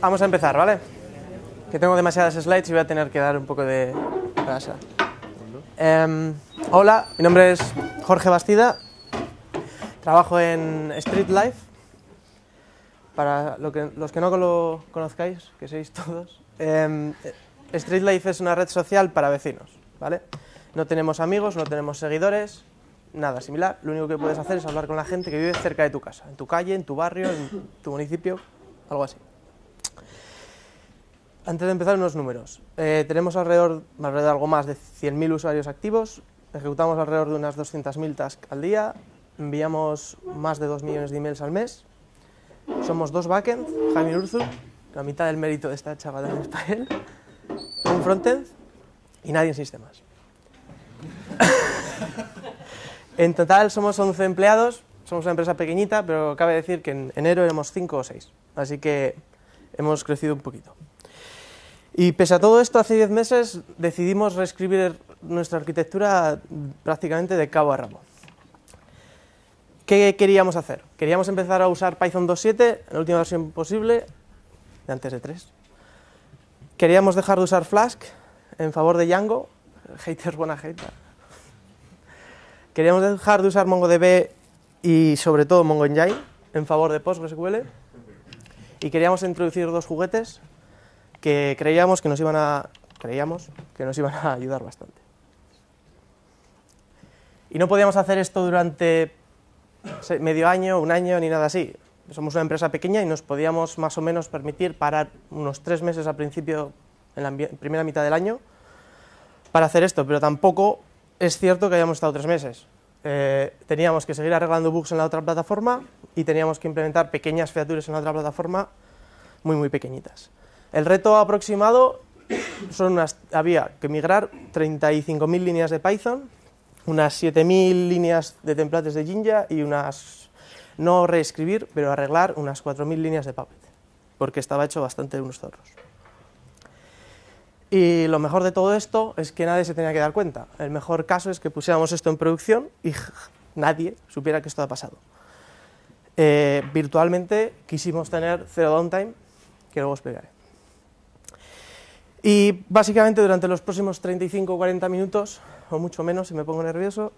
Vamos a empezar, ¿vale? Que tengo demasiadas slides y voy a tener que dar un poco de grasa. Em, hola, mi nombre es Jorge Bastida. Trabajo en Street Life. Para los que no lo conozcáis, que seáis todos, em, Street Life es una red social para vecinos, ¿vale? No tenemos amigos, no tenemos seguidores, nada similar. Lo único que puedes hacer es hablar con la gente que vive cerca de tu casa, en tu calle, en tu barrio, en tu municipio, algo así. Antes de empezar, unos números. Eh, tenemos alrededor, alrededor de algo más de 100.000 usuarios activos, ejecutamos alrededor de unas 200.000 tasks al día, enviamos más de 2 millones de emails al mes, somos dos backends, Jaime Urzu, la mitad del mérito de esta chavada es para él, un frontend y nadie en sistemas. en total somos 11 empleados, somos una empresa pequeñita, pero cabe decir que en enero éramos 5 o 6, así que hemos crecido un poquito. Y pese a todo esto, hace 10 meses decidimos reescribir nuestra arquitectura prácticamente de cabo a rabo. ¿Qué queríamos hacer? Queríamos empezar a usar Python 2.7 la última versión posible, de antes de 3. Queríamos dejar de usar Flask en favor de Django. Haters buena hater. Queríamos dejar de usar MongoDB y sobre todo MongoEngine en favor de PostgreSQL. Y queríamos introducir dos juguetes, que creíamos que nos iban a, creíamos que nos iban a ayudar bastante. Y no podíamos hacer esto durante medio año, un año, ni nada así. Somos una empresa pequeña y nos podíamos más o menos permitir parar unos tres meses al principio, en la primera mitad del año, para hacer esto, pero tampoco es cierto que hayamos estado tres meses. Eh, teníamos que seguir arreglando bugs en la otra plataforma y teníamos que implementar pequeñas features en la otra plataforma muy, muy pequeñitas. El reto aproximado son unas, había que migrar 35.000 líneas de Python, unas 7.000 líneas de templates de Jinja y unas, no reescribir, pero arreglar unas 4.000 líneas de Puppet, porque estaba hecho bastante de unos zorros. Y lo mejor de todo esto es que nadie se tenía que dar cuenta. El mejor caso es que pusiéramos esto en producción y nadie supiera que esto ha pasado. Eh, virtualmente quisimos tener cero downtime, que luego explicaré. Y básicamente durante los próximos 35 o 40 minutos, o mucho menos si me pongo nervioso,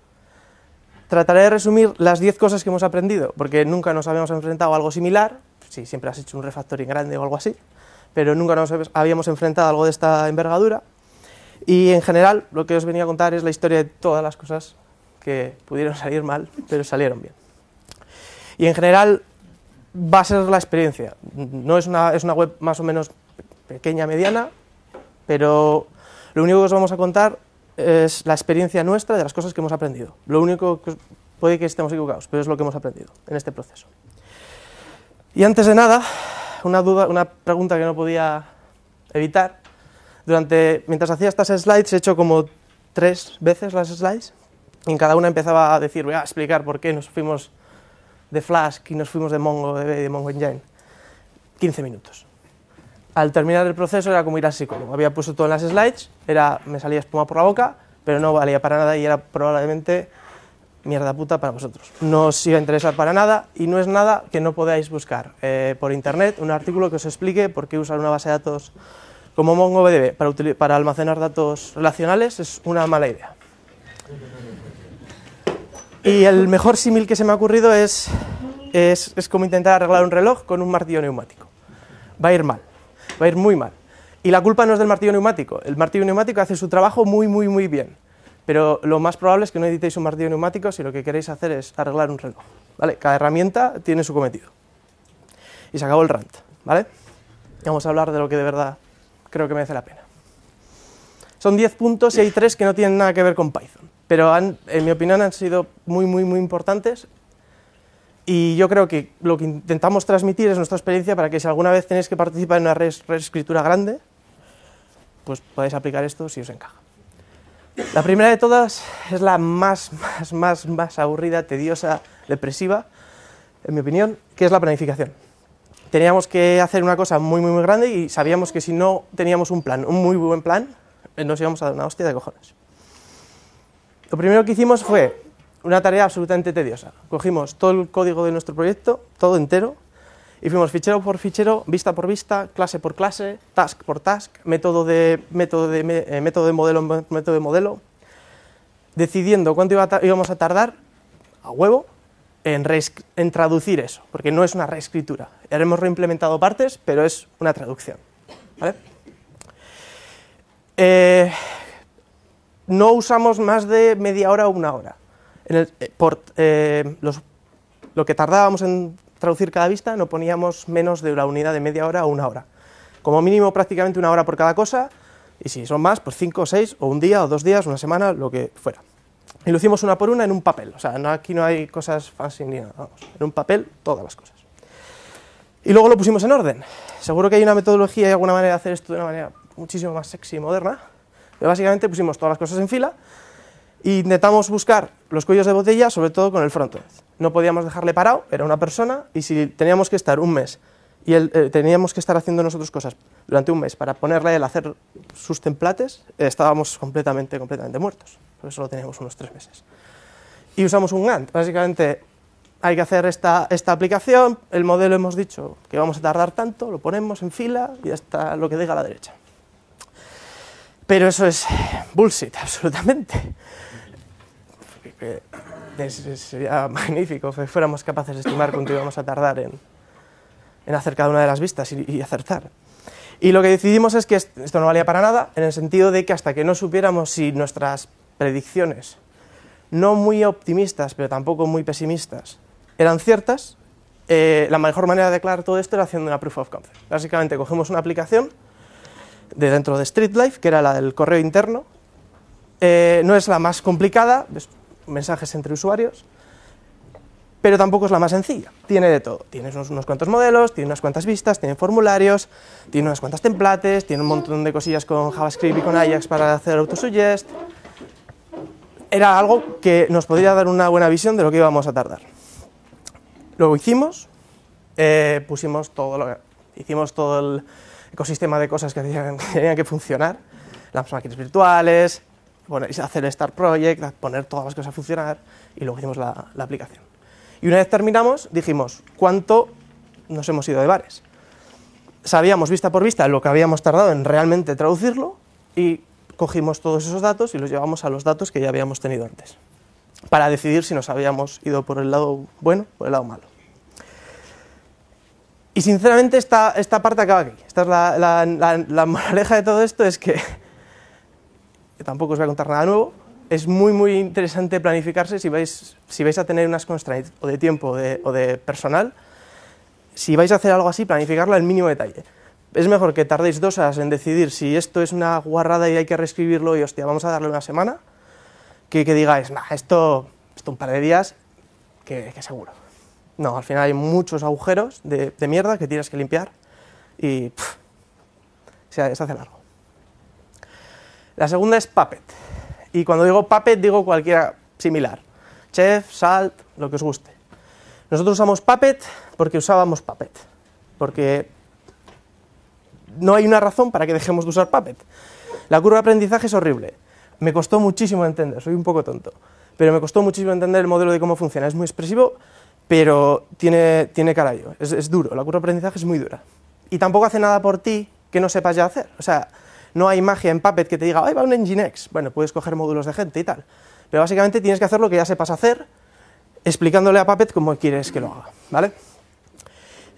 trataré de resumir las 10 cosas que hemos aprendido, porque nunca nos habíamos enfrentado a algo similar, sí, siempre has hecho un refactoring grande o algo así, pero nunca nos habíamos enfrentado a algo de esta envergadura. Y en general lo que os venía a contar es la historia de todas las cosas que pudieron salir mal, pero salieron bien. Y en general va a ser la experiencia. No es una, es una web más o menos pequeña, mediana, pero lo único que os vamos a contar es la experiencia nuestra de las cosas que hemos aprendido. Lo único que puede que estemos equivocados, pero es lo que hemos aprendido en este proceso. Y antes de nada, una, duda, una pregunta que no podía evitar. Durante, mientras hacía estas slides, he hecho como tres veces las slides. Y en cada una empezaba a decir, voy a explicar por qué nos fuimos de Flask y nos fuimos de Mongo, de, de Mongo Engine. 15 minutos al terminar el proceso era como ir al psicólogo. Había puesto todo en las slides, era, me salía espuma por la boca, pero no valía para nada y era probablemente mierda puta para vosotros. No os iba a interesar para nada y no es nada que no podáis buscar eh, por internet un artículo que os explique por qué usar una base de datos como MongoDB para, almacenar datos relacionales es una mala idea. Y el mejor símil que se me ha ocurrido es, es como intentar arreglar un reloj con un martillo neumático. Va a ir mal va a ir muy mal. Y la culpa no es del martillo neumático, el martillo neumático hace su trabajo muy, muy, muy bien, pero lo más probable es que no editéis un martillo neumático si lo que queréis hacer es arreglar un reloj, ¿vale? Cada herramienta tiene su cometido. Y se acabó el rant, ¿vale? vamos a hablar de lo que de verdad creo que merece la pena. Son 10 puntos y hay tres que no tienen nada que ver con Python, pero han, en mi opinión han sido muy, muy, muy importantes y yo creo que lo que intentamos transmitir es nuestra experiencia para que si alguna vez tenéis que participar en una reescritura grande, pues podéis aplicar esto si os encaja. La primera de todas es la más, más, más, más aburrida, tediosa, depresiva, en mi opinión, que es la planificación. Teníamos que hacer una cosa muy, muy, muy grande y sabíamos que si no teníamos un plan, un muy buen plan, eh, nos íbamos a dar una hostia de cojones. Lo primero que hicimos fue una tarea absolutamente tediosa. Cogimos todo el código de nuestro proyecto, todo entero, y fuimos fichero por fichero, vista por vista, clase por clase, task por task, método de, método de, eh, método de modelo, método de modelo, decidiendo cuánto íbamos a tardar a huevo en, en, traducir eso, porque no es una reescritura. Hemos reimplementado partes, pero es una traducción. ¿vale? Eh, no usamos más de media hora o una hora eh, por, eh, lo que tardábamos en traducir cada vista no poníamos menos de una unidad de media hora a una hora. Como mínimo prácticamente una hora por cada cosa y si son más, pues cinco o seis o un día o dos días, una semana, lo que fuera. Y lo hicimos una por una en un papel, o sea, aquí no hay cosas fancy ni nada, vamos, en un papel todas las cosas. Y luego lo pusimos en orden. Seguro que hay una metodología y alguna manera de hacer esto de una manera muchísimo más sexy y moderna, pero básicamente pusimos todas las cosas en fila y intentamos buscar los cuellos de botella, sobre todo con el end. No podíamos dejarle parado, era una persona, y si teníamos que estar un mes y eh, teníamos que estar haciendo nosotros cosas durante un mes para ponerle él hacer sus templates, eh, estábamos completamente, completamente muertos. Por eso lo teníamos unos tres meses. Y usamos un Gantt. Básicamente hay que hacer esta, esta aplicación, el modelo hemos dicho que vamos a tardar tanto, lo ponemos en fila y ya está lo que diga a la derecha. Pero eso es bullshit, absolutamente sería magnífico que fuéramos capaces de estimar cuánto íbamos a tardar en, en hacer cada una de las vistas y, acertar. Y lo que decidimos es que esto no valía para nada, en el sentido de que hasta que no supiéramos si nuestras predicciones, no muy optimistas, pero tampoco muy pesimistas, eran ciertas, eh, la mejor manera de aclarar todo esto era haciendo una proof of concept. Básicamente cogemos una aplicación de dentro de StreetLife, que era la del correo interno, eh, no es la más complicada, mensajes entre usuarios, pero tampoco es la más sencilla. Tiene de todo. Tiene unos, cuantos modelos, tiene unas cuantas vistas, tiene formularios, tiene unas cuantas templates, tiene un montón de cosillas con JavaScript y con Ajax para hacer autosuggest. Era algo que nos podría dar una buena visión de lo que íbamos a tardar. Luego hicimos, eh, pusimos todo lo hicimos todo el ecosistema de cosas que, tenían que funcionar, las máquinas virtuales, bueno, hacer el Start Project, poner todas las cosas a funcionar y luego hicimos la, aplicación. Y una vez terminamos, dijimos, ¿cuánto nos hemos ido de bares? Sabíamos vista por vista lo que habíamos tardado en realmente traducirlo y cogimos todos esos datos y los llevamos a los datos que ya habíamos tenido antes, para decidir si nos habíamos ido por el lado bueno o el lado malo. Y sinceramente esta, esta parte acaba aquí. Esta es la, la moraleja de todo esto, es que tampoco os voy a contar nada nuevo, es muy, muy interesante planificarse si vais, si vais a tener unas constraints o de tiempo o de, personal. Si vais a hacer algo así, planificarlo al mínimo detalle. Es mejor que tardéis dos horas en decidir si esto es una guarrada y hay que reescribirlo y hostia, vamos a darle una semana, que, que digáis, nah, esto, esto un par de días, que, seguro. No, al final hay muchos agujeros de, mierda que tienes que limpiar y se hace largo. La segunda es Puppet. Y cuando digo Puppet, digo cualquiera similar. Chef, Salt, lo que os guste. Nosotros usamos Puppet porque usábamos Puppet. Porque no hay una razón para que dejemos de usar Puppet. La curva de aprendizaje es horrible. Me costó muchísimo entender, soy un poco tonto. Pero me costó muchísimo entender el modelo de cómo funciona. Es muy expresivo, pero tiene, tiene carallo. Es, es duro, la curva de aprendizaje es muy dura. Y tampoco hace nada por ti que no sepas ya hacer. O sea, no hay magia en Puppet que te diga, ¡ay, va un Nginx! Bueno, puedes coger módulos de gente y tal. Pero básicamente tienes que hacer lo que ya sepas hacer, explicándole a Puppet cómo quieres que lo haga, ¿vale?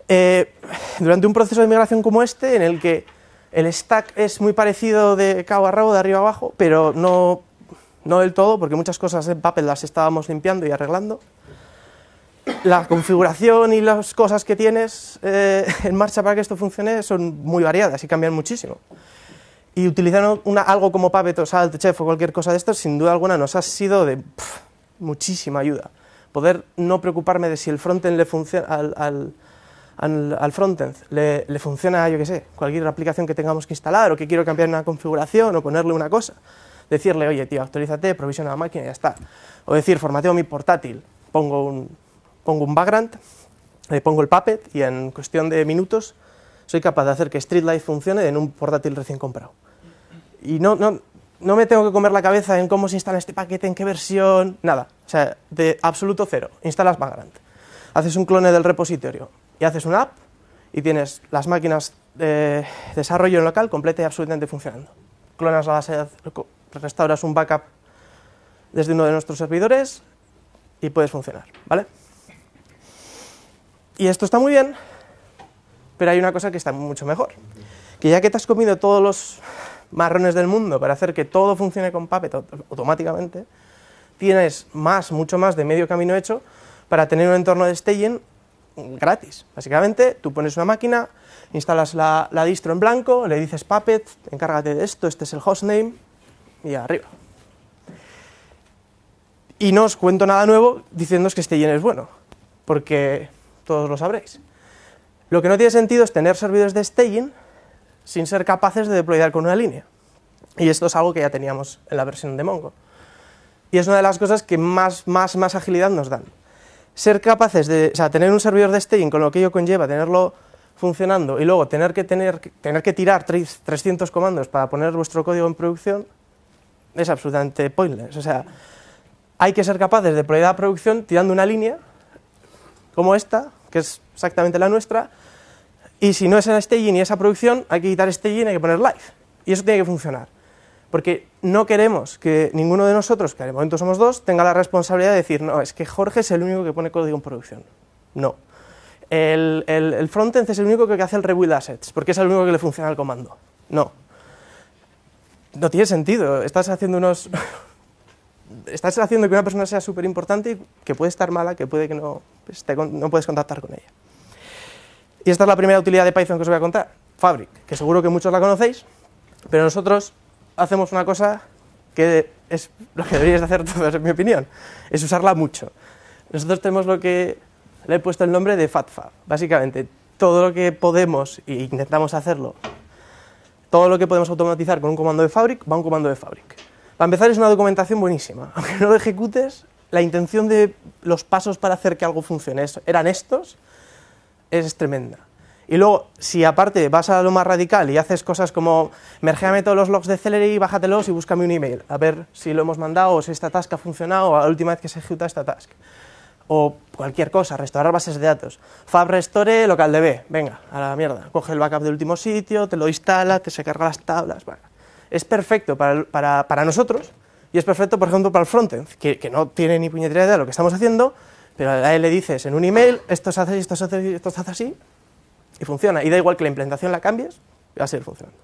Eh, durante un proceso de migración como este, en el que el stack es muy parecido de cabo a rabo, de arriba a abajo, pero no, no del todo, porque muchas cosas en Puppet las estábamos limpiando y arreglando, la configuración y las cosas que tienes eh, en marcha para que esto funcione son muy variadas y cambian muchísimo y utilizar algo como Puppet o Salt, Chef o cualquier cosa de esto, sin duda alguna nos ha sido de muchísima ayuda. Poder no preocuparme de si el frontend le funciona al, frontend le, funciona, yo qué sé, cualquier aplicación que tengamos que instalar o que quiero cambiar una configuración o ponerle una cosa. Decirle, oye, tío, actualízate, provisiona la máquina y ya está. O decir, formateo mi portátil, pongo un, pongo un background, le eh, pongo el Puppet y en cuestión de minutos soy capaz de hacer que Streetlight funcione en un portátil recién comprado y no, no, me tengo que comer la cabeza en cómo se instala este paquete, en qué versión, nada. O sea, de absoluto cero, instalas Vagrant. Haces un clone del repositorio y haces una app y tienes las máquinas de desarrollo en local completa y absolutamente funcionando. Clonas la base, restauras un backup desde uno de nuestros servidores y puedes funcionar, ¿vale? Y esto está muy bien, pero hay una cosa que está mucho mejor, que ya que te has comido todos los marrones del mundo para hacer que todo funcione con Puppet automáticamente, tienes más, mucho más de medio camino hecho para tener un entorno de staging gratis. Básicamente, tú pones una máquina, instalas la, distro en blanco, le dices Puppet, encárgate de esto, este es el hostname, y arriba. Y no os cuento nada nuevo diciéndoos que staging es bueno, porque todos lo sabréis. Lo que no tiene sentido es tener servidores de staging sin ser capaces de deployar con una línea. Y esto es algo que ya teníamos en la versión de Mongo. Y es una de las cosas que más, más, agilidad nos dan. Ser capaces de, o sea, tener un servidor de staging con lo que ello conlleva, tenerlo funcionando y luego tener que, tener, tener que tirar 300 comandos para poner vuestro código en producción, es absolutamente pointless. O sea, hay que ser capaces de deployar a producción tirando una línea como esta, que es exactamente la nuestra, y si no es en staging y esa producción, hay que quitar staging y hay que poner live. Y eso tiene que funcionar. Porque no queremos que ninguno de nosotros, que al momento somos dos, tenga la responsabilidad de decir, no, es que Jorge es el único que pone código en producción. No. El, frontend es el único que hace el rebuild assets, porque es el único que le funciona el comando. No. No tiene sentido. Estás haciendo unos... Estás haciendo que una persona sea súper importante y que puede estar mala, que puede que no, pues, no puedes contactar con ella. Y esta es la primera utilidad de Python que os voy a contar, Fabric, que seguro que muchos la conocéis, pero nosotros hacemos una cosa que es lo que deberíais hacer todos, en mi opinión, es usarla mucho. Nosotros tenemos lo que le he puesto el nombre de FATFA, básicamente todo lo que podemos, e intentamos hacerlo, todo lo que podemos automatizar con un comando de Fabric, va a un comando de Fabric. Para empezar es una documentación buenísima, aunque no lo ejecutes, la intención de los pasos para hacer que algo funcione eran estos, es tremenda. Y luego, si aparte vas a lo más radical y haces cosas como mergeame todos los logs de Celery, bájatelos y búscame un email, a ver si lo hemos mandado o si esta task ha funcionado o la última vez que se ejecuta esta task. O cualquier cosa, restaurar bases de datos. Fab Restore local DB, venga, a la mierda. Coge el backup del último sitio, te lo instala, te se carga las tablas. Es perfecto para, nosotros y es perfecto, por ejemplo, para el frontend, que, que no tiene ni puñetera idea de lo que estamos haciendo, pero a él le dices en un email, esto se hace así, esto se hace así, esto se hace así, y funciona. Y da igual que la implementación la cambies, va a seguir funcionando.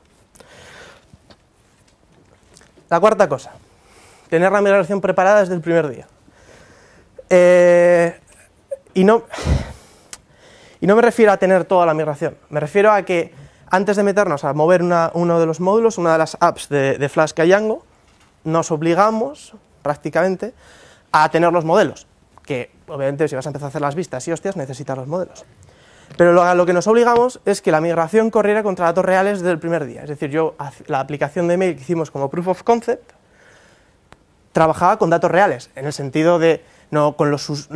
La cuarta cosa, tener la migración preparada desde el primer día. Eh, y, no, y no me refiero a tener toda la migración, me refiero a que antes de meternos a mover uno de los módulos, una de las apps de, Flash Flask Django, nos obligamos prácticamente a tener los modelos que obviamente si vas a empezar a hacer las vistas y hostias necesitas los modelos. Pero lo, que nos obligamos es que la migración corriera contra datos reales desde el primer día. Es decir, yo la aplicación de email que hicimos como proof of concept trabajaba con datos reales, en el sentido de no con,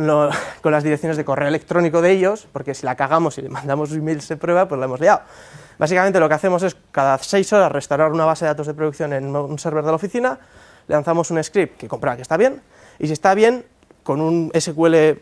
con, las direcciones de correo electrónico de ellos, porque si la cagamos y le mandamos un email de prueba, pues la hemos liado. Básicamente lo que hacemos es cada seis horas restaurar una base de datos de producción en un server de la oficina, lanzamos un script que comprueba que está bien, y si está bien, con un SQL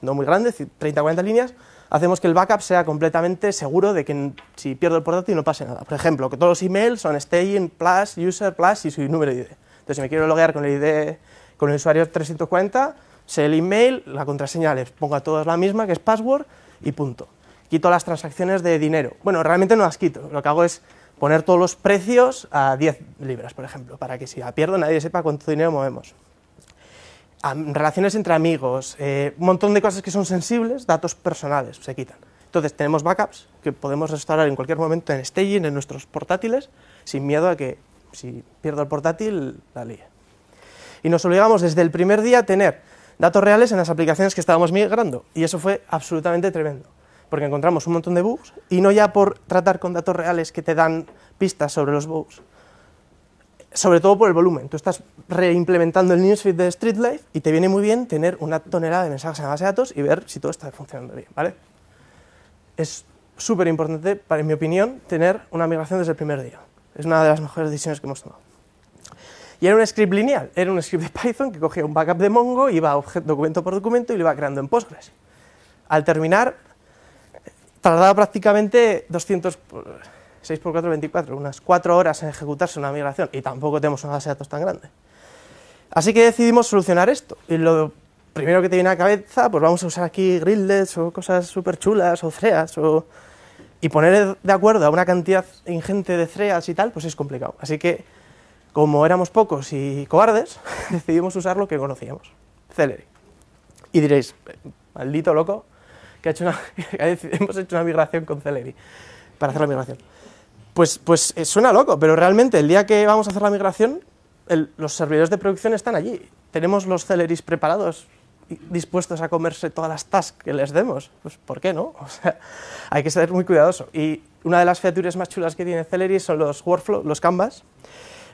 no muy grande, 30-40 líneas, hacemos que el backup sea completamente seguro de que si pierdo el portátil no pase nada. Por ejemplo, que todos los emails son staging, plus, user, plus y su número de ID. Entonces, si me quiero loguear con el ID, con el usuario 340, sé el email, la contraseña les pongo a todos la misma, que es password, y punto. Quito las transacciones de dinero. Bueno, realmente no las quito. Lo que hago es poner todos los precios a 10 libras, por ejemplo, para que si la pierdo nadie sepa cuánto dinero movemos relaciones entre amigos, eh, un montón de cosas que son sensibles, datos personales se quitan. Entonces tenemos backups que podemos restaurar en cualquier momento en staging, en nuestros portátiles, sin miedo a que si pierdo el portátil la líe. Y nos obligamos desde el primer día a tener datos reales en las aplicaciones que estábamos migrando. Y eso fue absolutamente tremendo, porque encontramos un montón de bugs y no ya por tratar con datos reales que te dan pistas sobre los bugs, sobre todo por el volumen. Tú estás reimplementando el newsfeed de StreetLife y te viene muy bien tener una tonelada de mensajes en base de datos y ver si todo está funcionando bien, ¿vale? Es súper importante, en mi opinión, tener una migración desde el primer día. Es una de las mejores decisiones que hemos tomado. Y era un script lineal, era un script de Python que cogía un backup de Mongo, iba documento por documento y lo iba creando en Postgres. Al terminar, tardaba prácticamente 200 6 por 4, 24, unas 4 horas en ejecutarse una migración y tampoco tenemos una base de datos tan grande. Así que decidimos solucionar esto y lo primero que te viene a la cabeza, pues vamos a usar aquí grillets o cosas súper chulas o freas o... y poner de acuerdo a una cantidad ingente de freas y tal, pues es complicado. Así que como éramos pocos y cobardes, decidimos usar lo que conocíamos, Celery. Y diréis, maldito loco, que, ha hecho una, que hemos hecho una migración con Celery para hacer la migración. Pues, pues eh, suena loco, pero realmente el día que vamos a hacer la migración, los servidores de producción están allí. Tenemos los celeris preparados, y dispuestos a comerse todas las tasks que les demos. Pues, ¿por qué no? sea, hay que ser muy cuidadoso. Y una de las features más chulas que tiene Celeris son los workflows, los canvas,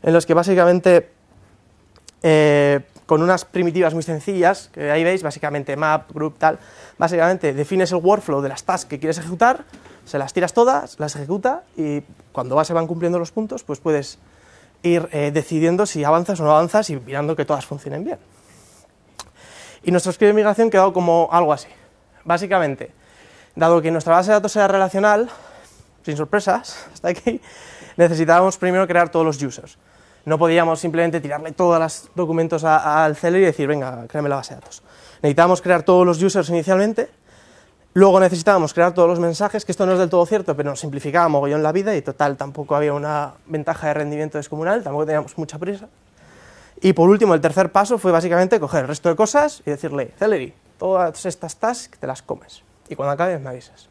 en los que básicamente eh, con unas primitivas muy sencillas, que ahí veis, básicamente map, group, tal. Básicamente defines el workflow de las tasks que quieres ejecutar, se las tiras todas, las ejecuta y cuando se van cumpliendo los puntos, pues puedes ir eh, decidiendo si avanzas o no avanzas y mirando que todas funcionen bien. Y nuestro script de migración quedó como algo así. Básicamente, dado que nuestra base de datos era relacional, sin sorpresas, hasta aquí, necesitábamos primero crear todos los users. No podíamos simplemente tirarle todos los documentos al Celery y decir, venga, créame la base de datos. Necesitábamos crear todos los users inicialmente, luego necesitábamos crear todos los mensajes, que esto no es del todo cierto, pero nos simplificaba en la vida y total tampoco había una ventaja de rendimiento descomunal, tampoco teníamos mucha prisa. Y por último, el tercer paso fue básicamente coger el resto de cosas y decirle, Celery, todas estas tasks te las comes. Y cuando acabes me avisas.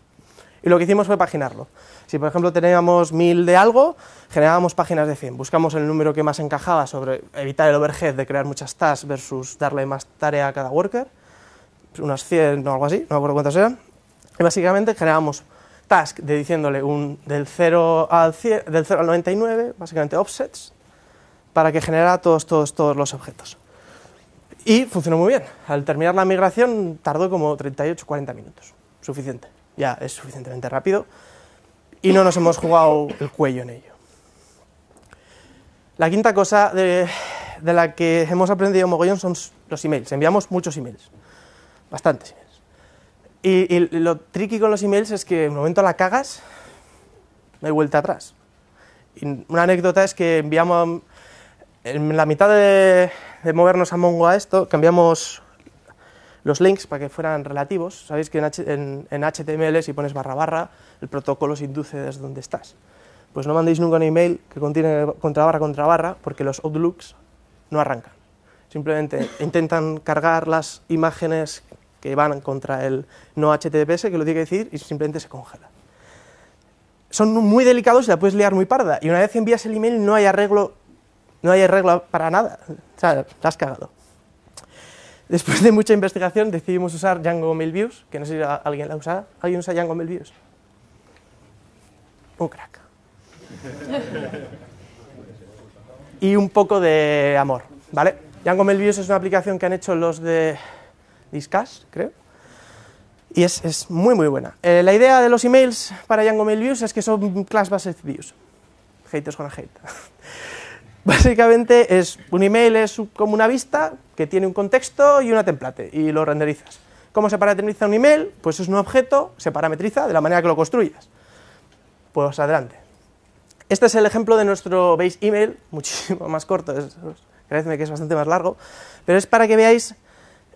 Y lo que hicimos fue paginarlo. Si por ejemplo teníamos 1000 de algo, generábamos páginas de 100. Buscamos el número que más encajaba sobre evitar el overhead de crear muchas tasks versus darle más tarea a cada worker. Unas 100 o algo así, no me acuerdo cuántas eran. Y básicamente generábamos tasks de diciéndole un, del, 0 al 100, del 0 al 99, básicamente offsets, para que generara todos, todos, todos los objetos. Y funcionó muy bien. Al terminar la migración tardó como 38-40 minutos. Suficiente ya es suficientemente rápido, y no nos hemos jugado el cuello en ello. La quinta cosa de, la que hemos aprendido mogollón son los emails. Enviamos muchos emails, bastantes emails. Y, lo tricky con los emails es que en un momento la cagas, no hay vuelta atrás. Y una anécdota es que enviamos, en la mitad de, de movernos a Mongo a esto, cambiamos los links para que fueran relativos. Sabéis que en, en, HTML si pones barra barra, el protocolo se induce desde donde estás. Pues no mandéis nunca un email que contiene contra barra contra barra porque los outlooks no arrancan. Simplemente intentan cargar las imágenes que van contra el no HTTPS, que lo tiene que decir, y simplemente se congela. Son muy delicados y la puedes liar muy parda. Y una vez envías el email no hay arreglo, no hay arreglo para nada. O sea, has cagado. Después de mucha investigación decidimos usar Django Views, que no sé si alguien la usa. ¿Alguien usa Django Views? Un crack. y un poco de amor, ¿vale? Django Views es una aplicación que han hecho los de Discash, creo, y es, muy muy buena. Eh, la idea de los emails para Django Views es que son class-based views, haters con hate. Básicamente es un email es como una vista tiene un contexto y una template y lo renderizas. ¿Cómo se parametriza un email? Pues es un objeto, se parametriza de la manera que lo construyas. Pues adelante. Este es el ejemplo de nuestro base email, muchísimo más corto, es, que es bastante más largo, pero es para que veáis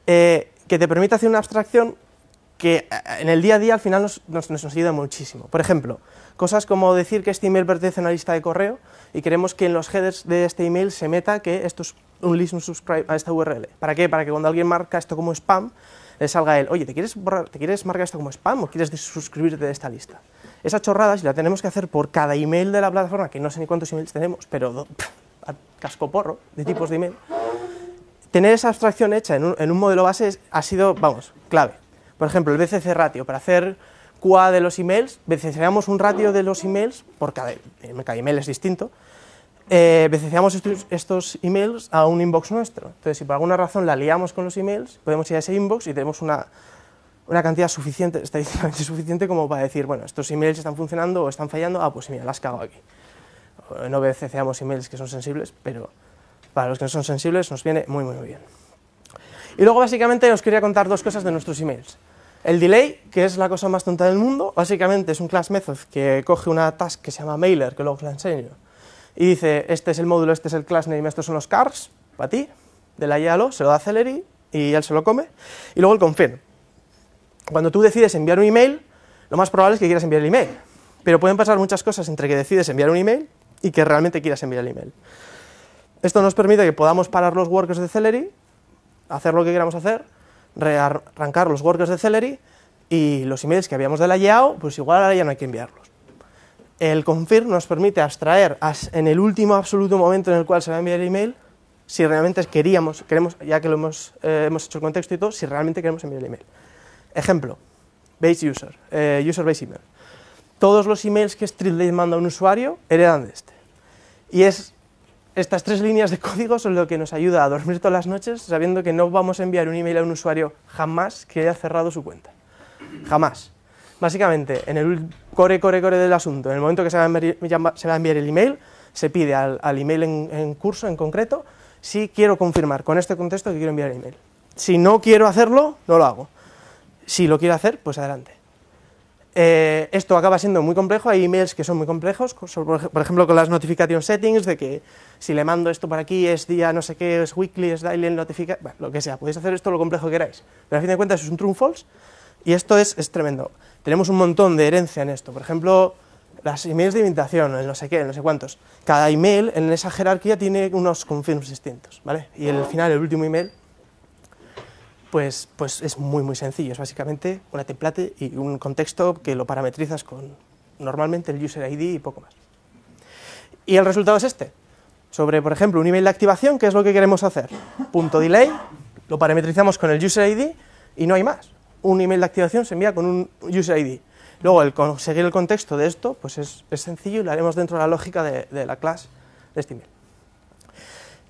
eh, que te permite hacer una abstracción que eh, en el día a día al final nos, nos, nos, ayuda muchísimo. Por ejemplo, cosas como decir que este email pertenece a una lista de correo y queremos que en los headers de este email se meta que esto es un un subscribe a esta URL. ¿Para qué? Para que cuando alguien marca esto como spam, le salga el, él, oye, ¿te quieres, ¿te quieres marcar esto como spam o quieres suscribirte de esta lista? Esa chorrada, si la tenemos que hacer por cada email de la plataforma, que no sé ni cuántos emails tenemos, pero a cascoporro de tipos de email, tener esa abstracción hecha en un, en un modelo base ha sido, vamos, clave. Por ejemplo, el BCC ratio, para hacer QA de los emails, BCCamos un ratio de los emails, por cada email es distinto, eh, estos, emails a un inbox nuestro. Entonces, si por alguna razón la liamos con los emails, podemos ir a ese inbox y tenemos una, cantidad suficiente, estadísticamente suficiente, como para decir, bueno, estos emails están funcionando o están fallando, ah, pues mira, las cago aquí. Eh, no BCCamos emails que son sensibles, pero para los que no son sensibles nos viene muy, muy bien. Y luego, básicamente, os quería contar dos cosas de nuestros emails. El delay, que es la cosa más tonta del mundo, básicamente es un class method que coge una task que se llama mailer, que luego os la enseño, y dice, este es el módulo, este es el class name, estos son los cars, para ti, de la YALO, se lo da Celery y él se lo come, y luego el confirm. Cuando tú decides enviar un email, lo más probable es que quieras enviar el email, pero pueden pasar muchas cosas entre que decides enviar un email y que realmente quieras enviar el email. Esto nos permite que podamos parar los workers de Celery, hacer lo que queramos hacer, rearrancar los workers de Celery y los emails que habíamos de la IAO, pues igual ahora ya no hay que enviarlos el confirm nos permite abstraer en el último absoluto momento en el cual se va a enviar el email si realmente queríamos, queremos, ya que lo hemos, eh, hecho el contexto y todo, si realmente queremos enviar el email. Ejemplo, base user, eh, user base email. Todos los emails que Streetlight manda a un usuario heredan de este. Y es estas tres líneas de código son lo que nos ayuda a dormir todas las noches sabiendo que no vamos a enviar un email a un usuario jamás que haya cerrado su cuenta. Jamás. Básicamente, en el core, core, core del asunto, en el momento que se va a enviar, el email, se pide al, email en, curso, en concreto, si quiero confirmar con este contexto que quiero enviar el email. Si no quiero hacerlo, no lo hago. Si lo quiero hacer, pues adelante. Eh, esto acaba siendo muy complejo, hay emails que son muy complejos, por ejemplo con las notification settings, de que si le mando esto por aquí es día no sé qué, es weekly, es daily, notifica, lo que sea, podéis hacer esto lo complejo que queráis, pero a fin de cuentas es un true false y esto es tremendo. Tenemos un montón de herencia en esto. Por ejemplo, las emails de invitación, el no sé qué, el no sé cuántos. Cada email en esa jerarquía tiene unos confirms distintos, ¿vale? Y el final, el último email, pues, pues es muy, muy sencillo. Es básicamente una template y un contexto que lo parametrizas con normalmente el user ID y poco más. Y el resultado es este. Sobre, por ejemplo, un email de activación, ¿qué es lo que queremos hacer? Punto delay, lo parametrizamos con el user ID y no hay más un email de activación se envía con un user ID. Luego, el conseguir el contexto de esto pues es, sencillo y lo haremos dentro de la lógica de, la clase de este email.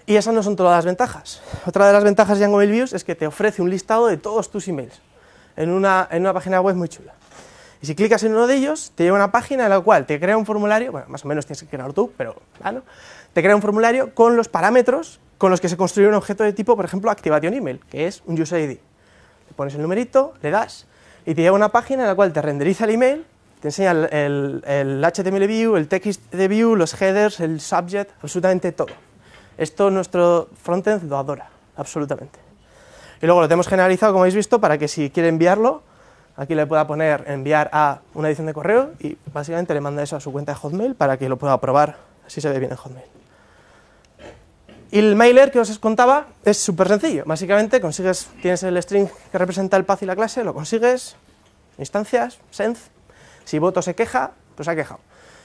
Y esas no son todas las ventajas. Otra de las ventajas de Django Mail Views es que te ofrece un listado de todos tus emails en una, página web muy chula. Y si clicas en uno de ellos, te lleva a una página en la cual te crea un formulario, bueno, más o menos tienes que crearlo tú, pero claro, te crea un formulario con los parámetros con los que se construye un objeto de tipo, por ejemplo, activación email, que es un user ID pones el numerito, le das y te lleva una página en la cual te renderiza el email, te enseña el, HTML view, el text de view, los headers, el subject, absolutamente todo. Esto nuestro frontend lo adora, absolutamente. Y luego lo tenemos generalizado, como habéis visto, para que si quiere enviarlo, aquí le pueda poner enviar a una edición de correo y básicamente le manda eso a su cuenta de Hotmail para que lo pueda probar, así se ve bien en Hotmail. Y el mailer que os contaba es súper sencillo. Básicamente consigues, tienes el string que representa el path y la clase, lo consigues, instancias, send. Si voto se queja, pues ha quejado.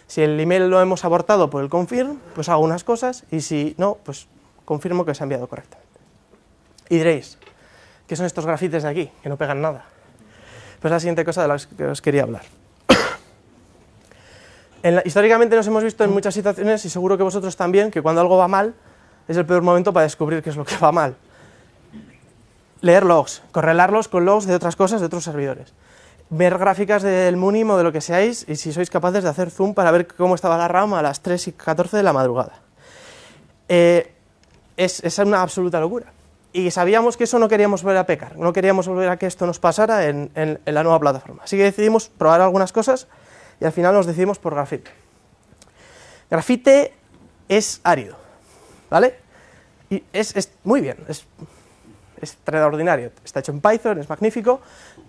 Si el email lo hemos abortado por el confirm, pues hago unas cosas y si no, pues confirmo que se ha enviado correctamente. Y diréis, ¿qué son estos grafites de aquí? Que no pegan nada. Pues la siguiente cosa de la que os quería hablar. históricamente nos hemos visto en muchas situaciones, y seguro que vosotros también, que cuando algo va mal, es el peor momento para descubrir qué es lo que va mal. Leer logs, correlarlos con logs de otras cosas, de otros servidores. Ver gráficas del mínimo de lo que seáis y si sois capaces de hacer zoom para ver cómo estaba la rama a las 3 y 14 de la madrugada. Eh, es, una absoluta locura y sabíamos que eso no queríamos volver a pecar, no queríamos volver a que esto nos pasara en, en, la nueva plataforma. Así que decidimos probar algunas cosas y al final nos decidimos por Grafite. Grafite es árido, ¿vale? Y es, muy bien, es, extraordinario. Está hecho en Python, es magnífico.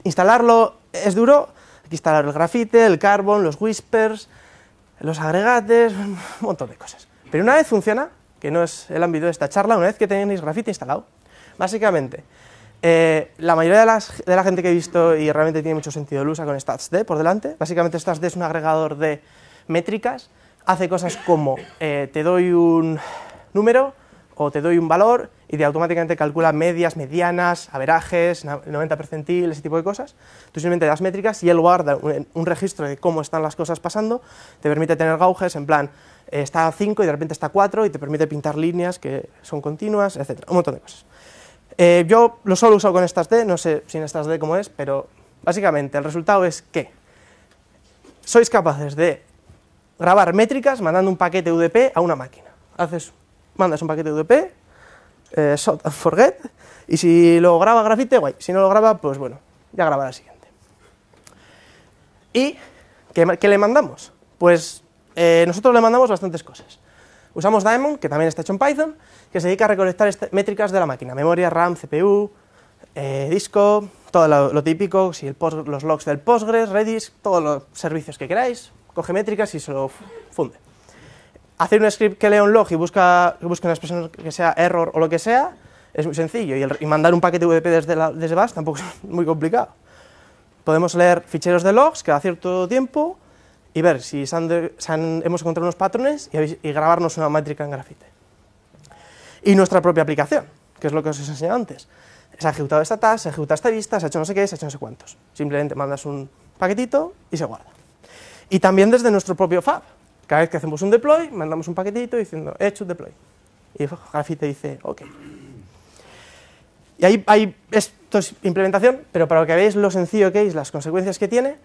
Instalarlo es duro. Hay que instalar el grafite, el carbon, los whispers, los agregates, un montón de cosas. Pero una vez funciona, que no es el ámbito de esta charla, una vez que tenéis grafite instalado, básicamente, eh, la mayoría de, la gente que he visto y realmente tiene mucho sentido lo usa con StatsD por delante. Básicamente StatsD es un agregador de métricas, hace cosas como eh, te doy un número, o te doy un valor y te automáticamente calcula medias, medianas, averajes, 90 percentiles, ese tipo de cosas. Tú simplemente das métricas y él guarda un, registro de cómo están las cosas pasando, te permite tener gauges en plan eh, está a 5 y de repente está a 4 y te permite pintar líneas que son continuas, etc. un montón de cosas. Eh, yo lo solo usado con estas D, no sé si en estas D cómo es, pero básicamente el resultado es que sois capaces de grabar métricas mandando un paquete UDP a una máquina. Haces mandas un paquete UDP, eh, forget, y si lo graba Grafite, guay. Si no lo graba, pues bueno, ya graba la siguiente. ¿Y qué, le mandamos? Pues eh, nosotros le mandamos bastantes cosas. Usamos Daemon, que también está hecho en Python, que se dedica a recolectar este, métricas de la máquina, memoria, RAM, CPU, eh, disco, todo lo, típico, si el los logs del Postgres, Redis, todos los servicios que queráis, coge métricas y se lo funde hacer un script que lea un log y busca, busque una expresión que sea error o lo que sea, es muy sencillo. Y, mandar un paquete UDP desde, la, desde tampoco es muy complicado. Podemos leer ficheros de logs que cada cierto tiempo y ver si hemos encontrado unos patrones y, grabarnos una métrica en grafite. Y nuestra propia aplicación, que es lo que os he enseñado antes. Se ha ejecutado esta tasa, se ha ejecutado esta vista, se ha hecho no sé qué, se ha hecho no sé cuántos. Simplemente mandas un paquetito y se guarda. Y también desde nuestro propio fab cada vez que hacemos un deploy, mandamos un paquetito diciendo, he hecho un deploy. Y Grafite dice, ok. Y ahí, hay esto es implementación, pero para que veáis lo sencillo que es, las consecuencias que tiene,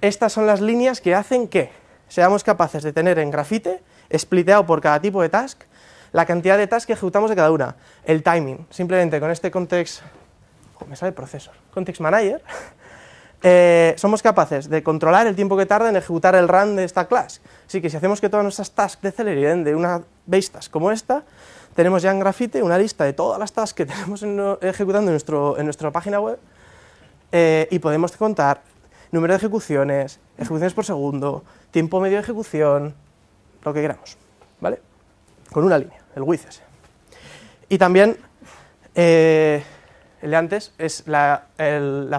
estas son las líneas que hacen que seamos capaces de tener en Grafite, spliteado por cada tipo de task, la cantidad de tasks que ejecutamos de cada una, el timing. Simplemente con este context, me sale el procesor, context manager, eh, somos capaces de controlar el tiempo que tarda en ejecutar el run de esta clase. Así que si hacemos que todas nuestras tasks de Celery de una base task como esta, tenemos ya en Grafite una lista de todas las tasks que tenemos ejecutando en, nuestra página web eh, y podemos contar número de ejecuciones, ejecuciones por segundo, tiempo medio de ejecución, lo que queramos, ¿vale? Con una línea, el width Y también eh, el de antes, es la,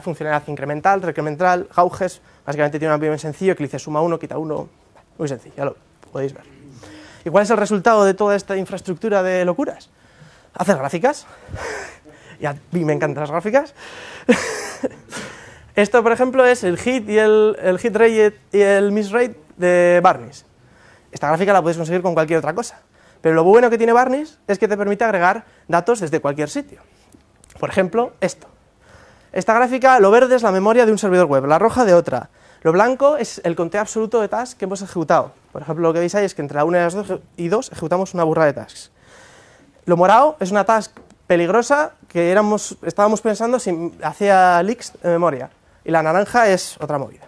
funcionalidad incremental, recremental, gauges, básicamente tiene un ambiente sencillo que le dice suma 1, quita 1, muy sencillo, ya lo podéis ver. ¿Y cuál es el resultado de toda esta infraestructura de locuras? Hacer gráficas, y a mí me encantan las gráficas. Esto, por ejemplo, es el hit y el, el hit rate y el miss rate de Barnes. Esta gráfica la podéis conseguir con cualquier otra cosa. Pero lo bueno que tiene Barnes es que te permite agregar datos desde cualquier sitio. Por ejemplo, esto. Esta gráfica, lo verde es la memoria de un servidor web, la roja de otra. Lo blanco es el conteo absoluto de tasks que hemos ejecutado. Por ejemplo, lo que veis ahí es que entre la 1 y las 2 y ejecutamos una burra de tasks. Lo morado es una task peligrosa que éramos, estábamos pensando si hacía leaks de memoria. Y la naranja es otra movida.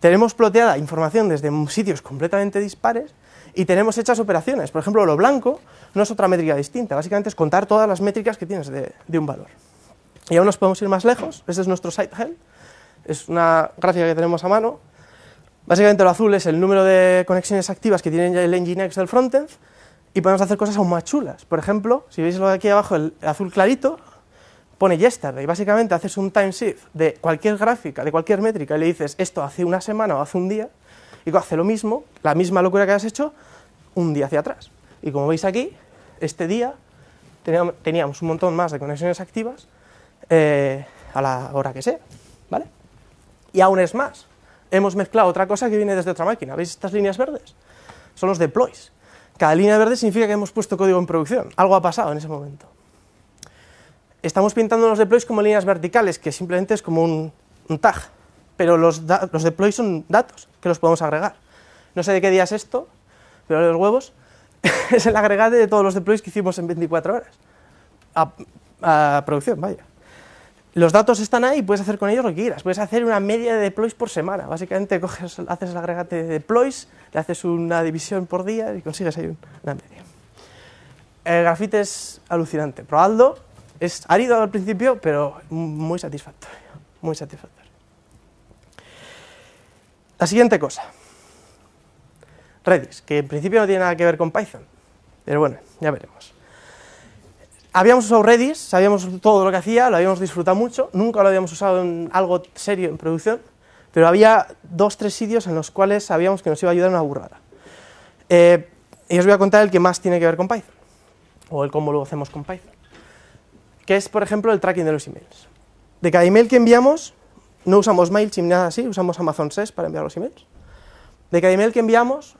Tenemos ploteada información desde sitios completamente dispares y tenemos hechas operaciones. Por ejemplo, lo blanco no es otra métrica distinta, básicamente es contar todas las métricas que tienes de, un valor. Y aún nos podemos ir más lejos, Este es nuestro site health. es una gráfica que tenemos a mano. Básicamente lo azul es el número de conexiones activas que tiene el Nginx del frontend y podemos hacer cosas aún más chulas. Por ejemplo, si veis lo de aquí abajo, el azul clarito, pone yesterday. Básicamente haces un time shift de cualquier gráfica, de cualquier métrica, y le dices esto hace una semana o hace un día, y hace lo mismo, la misma locura que has hecho, un día hacia atrás. Y como veis aquí, este día teníamos un montón más de conexiones activas eh, a la hora que sea, ¿vale? Y aún es más, hemos mezclado otra cosa que viene desde otra máquina. ¿Veis estas líneas verdes? Son los deploys. Cada línea verde significa que hemos puesto código en producción. Algo ha pasado en ese momento. Estamos pintando los deploys como líneas verticales, que simplemente es como un, un tag, pero los, los deploys son datos que los podemos agregar. No sé de qué día es esto, pero los huevos es el agregado de todos los deploys que hicimos en 24 horas. A, producción, vaya. Los datos están ahí y puedes hacer con ellos lo que quieras. Puedes hacer una media de deploys por semana. Básicamente coges, haces el agregate de deploys, le haces una división por día y consigues ahí una media. El grafite es alucinante. Probaldo Es árido al principio, pero muy satisfactorio. Muy satisfactorio. La siguiente cosa. Redis, que en principio no tiene nada que ver con Python, pero bueno, ya veremos. Habíamos usado Redis, sabíamos todo lo que hacía, lo habíamos disfrutado mucho, nunca lo habíamos usado en algo serio en producción, pero había dos, tres sitios en los cuales sabíamos que nos iba a ayudar una burrada. Eh, y os voy a contar el que más tiene que ver con Python, o el cómo lo hacemos con Python, que es, por ejemplo, el tracking de los emails. De cada email que enviamos, no usamos MailChimp nada así, usamos Amazon SES para enviar los emails. De cada email que enviamos,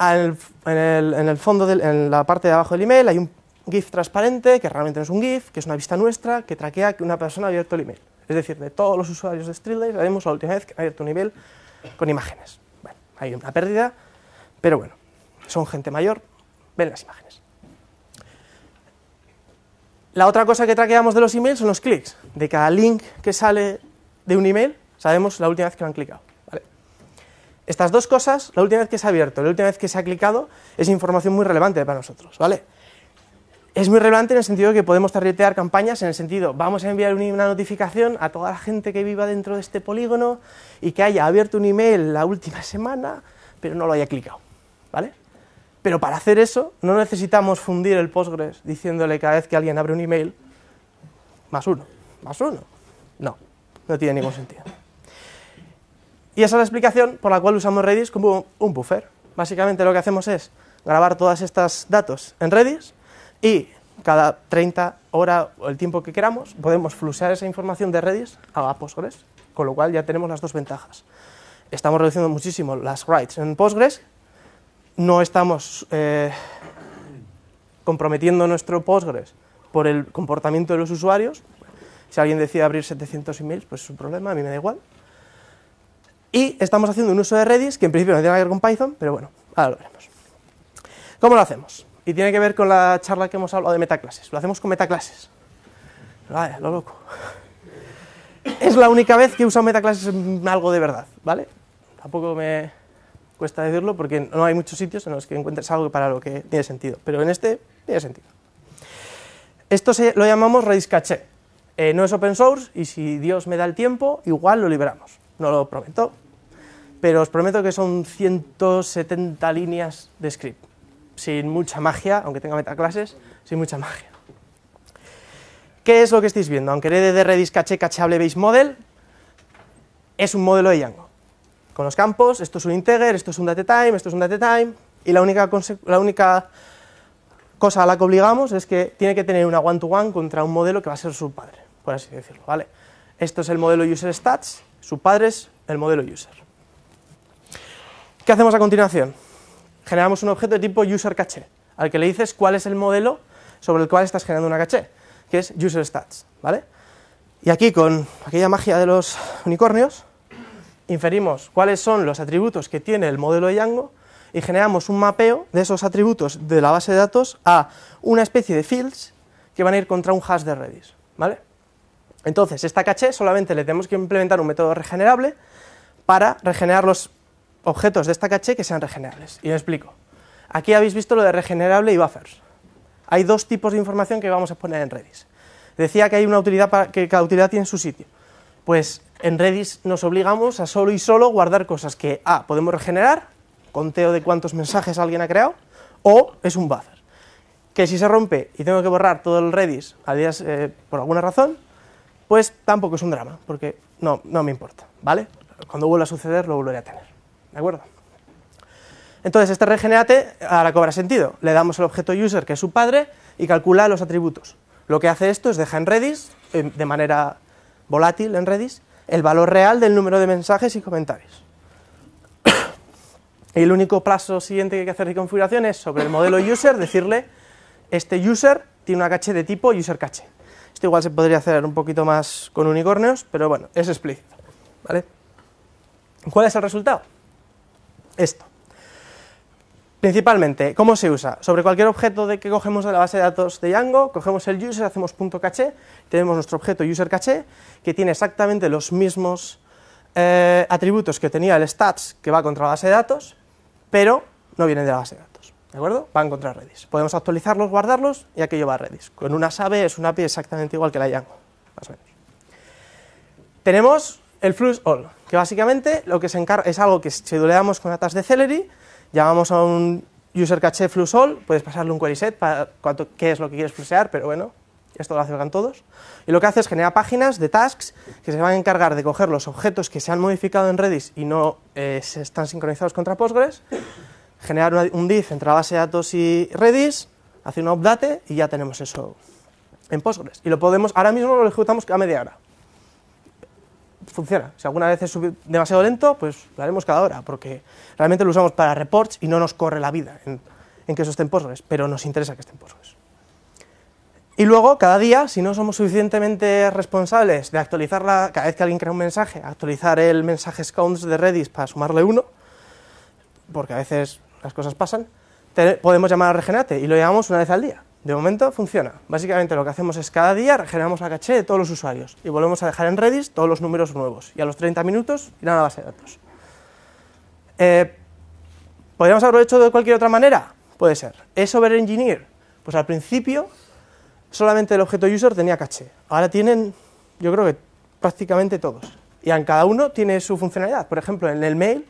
en, el, fondo, en la parte de abajo del email, hay un GIF transparente, que realmente no es un GIF, que es una vista nuestra, que traquea que una persona ha abierto el email. Es decir, de todos los usuarios de Streetlight, sabemos la última vez que ha abierto un email con imágenes. Bueno, hay una pérdida, pero bueno, son gente mayor, ven las imágenes. La otra cosa que traqueamos de los emails son los clics. De cada link que sale de un email, sabemos la última vez que lo han clicado. Estas dos cosas, la última vez que se ha abierto, la última vez que se ha clicado, es información muy relevante para nosotros. ¿vale? Es muy relevante en el sentido de que podemos targetear campañas, en el sentido, vamos a enviar e-, una notificación a toda la gente que viva dentro de este polígono y que haya abierto un email la última semana, pero no lo haya clicado. ¿vale? Pero para hacer eso no necesitamos fundir el Postgres diciéndole cada vez que alguien abre un email, más uno, más uno. No, no tiene ningún sentido. Y esa es la explicación por la cual usamos Redis como un buffer. Básicamente lo que hacemos es grabar todas estas datos en Redis y cada 30 horas o el tiempo que queramos podemos flusear esa información de Redis a Postgres, con lo cual ya tenemos las dos ventajas. Estamos reduciendo muchísimo las writes en Postgres, no estamos eh, comprometiendo nuestro Postgres por el comportamiento de los usuarios, si alguien decide abrir 700 emails, pues es un problema, a mí me da igual. Y estamos haciendo un uso de Redis que en principio no tiene nada que ver con Python, pero bueno, ahora lo veremos. ¿Cómo lo hacemos? Y tiene que ver con la charla que hemos hablado de metaclases. Lo hacemos con metaclases. lo loco. Es la única vez que he usado metaclases en algo de verdad, ¿vale? Tampoco me cuesta decirlo porque no hay muchos sitios en los que encuentres algo para lo que tiene sentido, pero en este tiene sentido. Esto se, lo llamamos Redis Caché. Eh, no es open source y si Dios me da el tiempo, igual lo liberamos. No lo prometo, pero os prometo que son 170 líneas de script, sin mucha magia, aunque tenga metaclases, sin mucha magia. ¿Qué es lo que estáis viendo? Aunque le de Redis Cache Cacheable Base Model, es un modelo de Django. Con los campos, esto es un integer, esto es un datetime, esto es un datetime, y la única, la única cosa a la que obligamos es que tiene que tener una one to -one contra un modelo que va a ser su padre por así decirlo, ¿vale? Esto es el modelo user stats, su padre es el modelo user. ¿Qué hacemos a continuación? Generamos un objeto de tipo user caché, al que le dices cuál es el modelo sobre el cual estás generando una caché, que es user stats, ¿vale? Y aquí con aquella magia de los unicornios inferimos cuáles son los atributos que tiene el modelo de Django y generamos un mapeo de esos atributos de la base de datos a una especie de fields que van a ir contra un hash de Redis, ¿vale? Entonces, esta caché solamente le tenemos que implementar un método regenerable para regenerar los objetos de esta caché que sean regenerables. Y lo explico. Aquí habéis visto lo de regenerable y buffers. Hay dos tipos de información que vamos a poner en Redis. Decía que hay una utilidad para, que cada utilidad tiene su sitio. Pues en Redis nos obligamos a solo y solo guardar cosas que A, podemos regenerar, conteo de cuántos mensajes alguien ha creado, o es un buffer. Que si se rompe y tengo que borrar todo el Redis a eh, por alguna razón, pues tampoco es un drama, porque no, no me importa, ¿vale? Cuando vuelva a suceder lo volveré a tener, ¿de acuerdo? Entonces, este regenerate ahora cobra sentido. Le damos el objeto user, que es su padre, y calcula los atributos. Lo que hace esto es dejar en Redis, eh, de manera volátil en Redis, el valor real del número de mensajes y comentarios. y el único plazo siguiente que hay que hacer de configuración es sobre el modelo user decirle, este user tiene una caché de tipo user caché. Esto igual se podría hacer un poquito más con unicornios, pero bueno, es explícito. ¿Vale? ¿Cuál es el resultado? Esto. Principalmente, ¿cómo se usa? Sobre cualquier objeto de que cogemos de la base de datos de Django, cogemos el user, hacemos punto caché, tenemos nuestro objeto user caché, que tiene exactamente los mismos eh, atributos que tenía el stats que va contra la base de datos, pero no viene de la base de datos. ¿De acuerdo? a encontrar Redis. Podemos actualizarlos, guardarlos y aquello va a Redis. Con una SABE es una API exactamente igual que la Django, Tenemos el flux all, que básicamente lo que se encarga es algo que scheduleamos con atas de Celery, llamamos a un user caché flux all, puedes pasarle un query set para cuánto, qué es lo que quieres flusear, pero bueno, esto lo hacen todos. Y lo que hace es generar páginas de tasks que se van a encargar de coger los objetos que se han modificado en Redis y no eh, se están sincronizados contra Postgres generar un div entre la base de datos y Redis, hacer un update y ya tenemos eso en Postgres. Y lo podemos, ahora mismo lo ejecutamos a media hora. Funciona. Si alguna vez es demasiado lento, pues lo haremos cada hora, porque realmente lo usamos para reports y no nos corre la vida en, que eso esté en Postgres, pero nos interesa que esté en Postgres. Y luego, cada día, si no somos suficientemente responsables de actualizarla cada vez que alguien crea un mensaje, actualizar el mensaje counts de Redis para sumarle uno, porque a veces las cosas pasan, podemos llamar a Regenerate y lo llamamos una vez al día. De momento funciona. Básicamente lo que hacemos es cada día regeneramos la caché de todos los usuarios y volvemos a dejar en Redis todos los números nuevos. Y a los 30 minutos irán a la base de datos. Eh, ¿Podríamos haberlo hecho de cualquier otra manera? Puede ser. ¿Es engineer Pues al principio solamente el objeto user tenía caché. Ahora tienen, yo creo que prácticamente todos. Y en cada uno tiene su funcionalidad. Por ejemplo, en el mail,